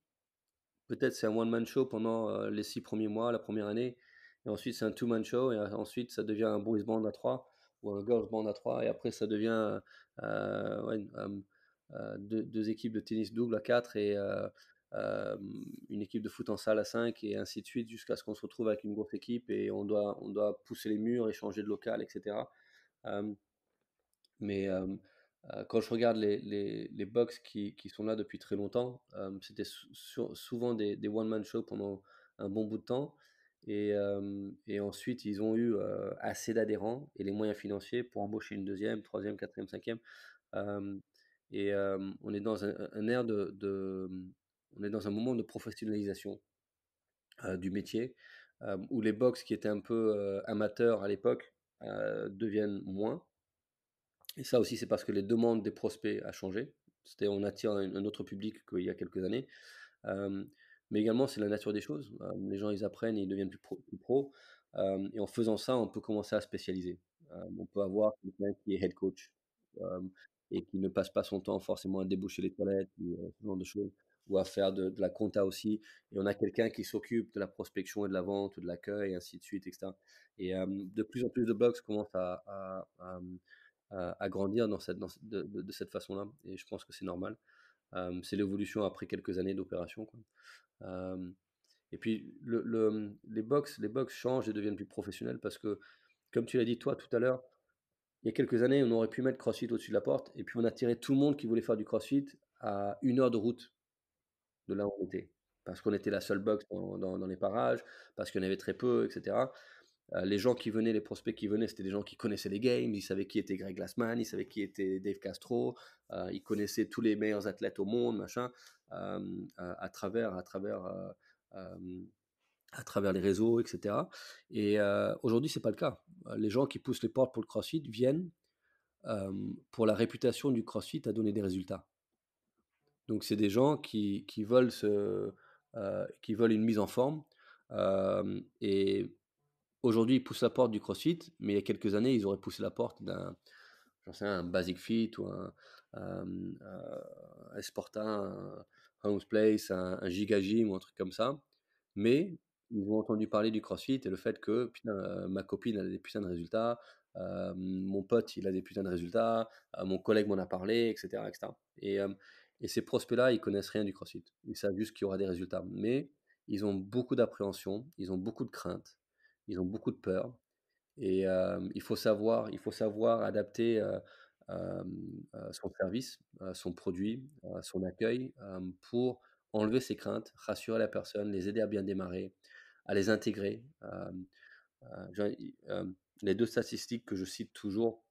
peut-être c'est un one-man show pendant euh, les six premiers mois, la première année, et ensuite c'est un two-man show, et ensuite ça devient un boys band à trois, ou un girls band à trois, et après ça devient euh, euh, deux, équipes de tennis double à quatre, et une équipe de foot en salle à cinq, et ainsi de suite, jusqu'à ce qu'on se retrouve avec une grosse équipe, et on doit, on doit pousser les murs, échanger de local, etc. mais euh, quand je regarde les, les, box qui, qui, sont là depuis très longtemps, euh, c'était souvent des, des one-man shows pendant un bon bout de temps. Et, euh, et ensuite, ils ont eu assez d'adhérents et les moyens financiers pour embaucher une deuxième, troisième, quatrième, cinquième. et on est dans un, un air de, de, On est dans un moment de professionnalisation du métier où les box qui étaient un peu amateurs à l'époque deviennent moins. Et ça aussi, c'est parce que les demandes des prospects a changé. C'était on attire un autre public qu'il y a quelques années. mais également, c'est la nature des choses. les gens, ils apprennent et ils deviennent plus pro. et en faisant ça, on peut commencer à spécialiser. on peut avoir quelqu'un qui est head coach et qui ne passe pas son temps forcément à déboucher les toilettes ou euh, ce genre de choses, ou à faire de, la compta aussi. Et on a quelqu'un qui s'occupe de la prospection et de la vente ou de l'accueil, et ainsi de suite, etc. Et de plus en plus de blogs commencent à à, grandir de, cette façon-là. Et je pense que c'est normal. c'est l'évolution après quelques années d'opération. et puis, les, box, les box changent et deviennent plus professionnels parce que, comme tu l'as dit toi tout à l'heure, il y a quelques années, on aurait pu mettre CrossFit au-dessus de la porte et puis on a tiré tout le monde qui voulait faire du CrossFit à une heure de route de là où on était. Parce qu'on était la seule box dans, dans les parages, parce qu'il y en avait très peu, etc. Euh, les gens qui venaient, les prospects qui venaient, c'était des gens qui connaissaient les games, ils savaient qui était Greg Glassman, ils savaient qui était Dave Castro, euh, ils connaissaient tous les meilleurs athlètes au monde, machin, euh, à, travers, à travers, à travers les réseaux, etc. Et aujourd'hui, c'est pas le cas. Les gens qui poussent les portes pour le CrossFit viennent pour la réputation du CrossFit à donner des résultats. Donc c'est des gens qui, veulent qui veulent une mise en forme et aujourd'hui, ils poussent la porte du CrossFit, mais il y a quelques années, ils auraient poussé la porte d'un, j'en sais un Basic Fit ou un, euh, un, un Esporta, un House Place, un, Giga Gym ou un truc comme ça. Mais ils ont entendu parler du CrossFit et le fait que putain, euh, ma copine a des putains de résultats, euh, mon pote il a des putains de résultats, mon collègue m'en a parlé, etc. Et, ces prospects-là, ils connaissent rien du CrossFit. Ils savent juste qu'il y aura des résultats. Mais ils ont beaucoup d'appréhension, ils ont beaucoup de craintes ils ont beaucoup de peur. Et il, faut savoir, il faut savoir adapter son service, son produit, son accueil pour enlever ses craintes, rassurer la personne, les aider à bien démarrer, à les intégrer. les deux statistiques que je cite toujours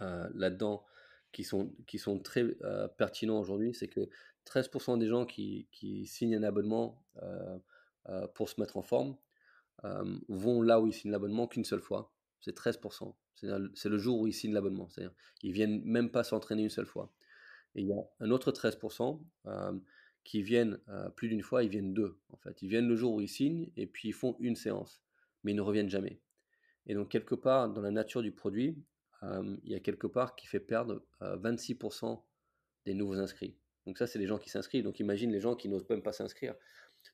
là-dedans, qui sont, qui sont très pertinents aujourd'hui, c'est que 13% des gens qui, signent un abonnement pour se mettre en forme vont là où ils signent l'abonnement qu'une seule fois. C'est 13%. C'est le jour où ils signent l'abonnement. C'est-à-dire ils viennent même pas s'entraîner une seule fois. Et il y a un autre 13% qui viennent plus d'une fois, ils viennent deux. En fait. Ils viennent le jour où ils signent et puis ils font une séance. Mais ils ne reviennent jamais. Et donc quelque part, dans la nature du produit, il y a quelque part qui fait perdre 26% des nouveaux inscrits. Donc ça, c'est les gens qui s'inscrivent. Donc imagine les gens qui n'osent même pas s'inscrire.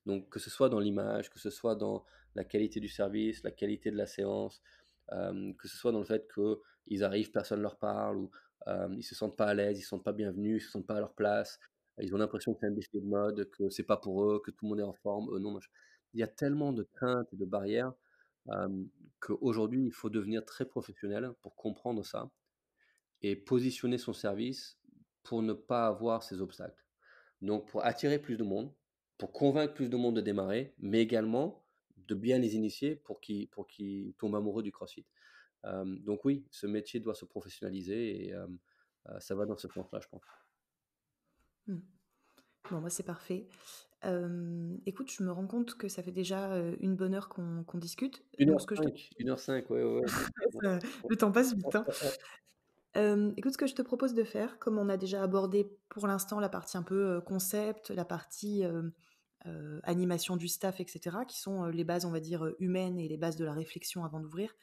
Donc que ce soit dans l'image, que ce soit dans la qualité du service, la qualité de la séance, que ce soit dans le fait qu'ils arrivent, personne ne leur parle, ou euh, ils se sentent pas à l'aise, ils se sentent pas bienvenus, ils se sentent pas à leur place, ils ont l'impression que c'est un défi de mode, que c'est pas pour eux, que tout le monde est en forme, eux non. Il y a tellement de craintes et de barrières qu'aujourd'hui, il faut devenir très professionnel pour comprendre ça et positionner son service pour ne pas avoir ces obstacles. Donc, pour attirer plus de monde, pour convaincre plus de monde de démarrer, mais également de bien les initier pour qu'ils pour qu'ils tombent amoureux du CrossFit. donc oui, ce métier doit se professionnaliser et ça va dans ce point là je pense. Mmh. Bon, moi bah, c'est parfait. écoute, je me rends compte que ça fait déjà une bonne heure qu'on discute. Une heure, que cinq, je une heure cinq, ouais, le temps passe vite. Hein. écoute, ce que je te propose de faire, comme on a déjà abordé pour l'instant la partie un peu concept, la partie euh, animation du staff, etc., qui sont euh, les bases, on va dire, euh, humaines et les bases de la réflexion avant d'ouvrir.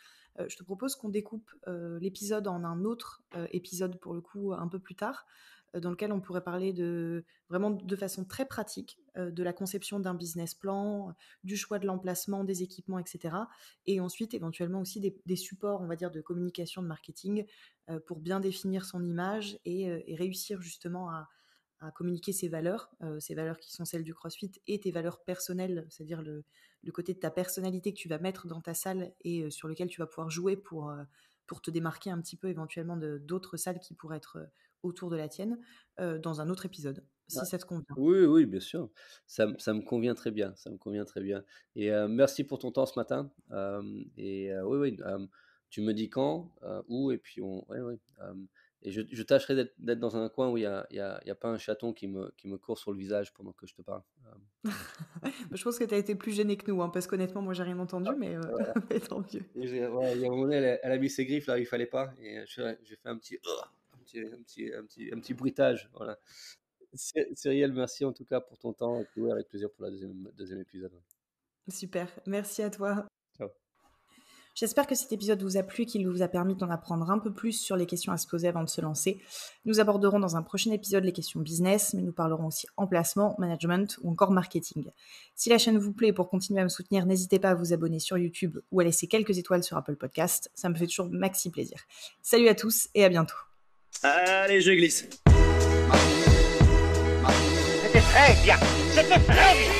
je te propose qu'on découpe l'épisode en un autre épisode, pour le coup, un peu plus tard, dans lequel on pourrait parler de vraiment de façon très pratique de la conception d'un business plan, du choix de l'emplacement, des équipements, etc. Et ensuite, éventuellement aussi des, supports, on va dire, de communication, de marketing, pour bien définir son image et réussir justement à, à communiquer ses valeurs, euh, ses valeurs qui sont celles du CrossFit et tes valeurs personnelles, c'est-à-dire le, côté de ta personnalité que tu vas mettre dans ta salle et euh, sur lequel tu vas pouvoir jouer pour, euh, pour te démarquer un petit peu éventuellement d'autres salles qui pourraient être euh, autour de la tienne dans un autre épisode, si bah, ça te convient. Oui, oui, bien sûr. Ça, me convient très bien. Ça me convient très bien. Et merci pour ton temps ce matin. et oui, oui, tu me dis quand, où, et puis on et je, tâcherai d'être dans un coin où il n'y a, pas un chaton qui me, qui me court sur le visage pendant que je te parle. Euh, bah, je pense que tu as été plus gêné que nous, hein, parce qu'honnêtement, moi, j'ai rien entendu, mais, euh, tant mieux. il y a un moment elle, a mis ses griffes là où il fallait pas, et euh, j'ai fait oh, un petit, un petit, un petit, un petit, bruitage. Voilà. Cyrielle, merci en tout cas pour ton temps, et avec plaisir pour la deuxième, deuxième épisode. Super, merci à toi. J'espère que cet épisode vous a plu, qu'il vous a permis d'en apprendre un peu plus sur les questions à se poser avant de se lancer. Nous aborderons dans un prochain épisode les questions business, mais nous parlerons aussi emplacement, management ou encore marketing. Si la chaîne vous plaît, pour continuer à me soutenir, n'hésitez pas à vous abonner sur YouTube ou à laisser quelques étoiles sur Apple Podcast. Ça me fait toujours maxi plaisir. Salut à tous et à bientôt. Allez, je glisse. C'était très C'était très bien.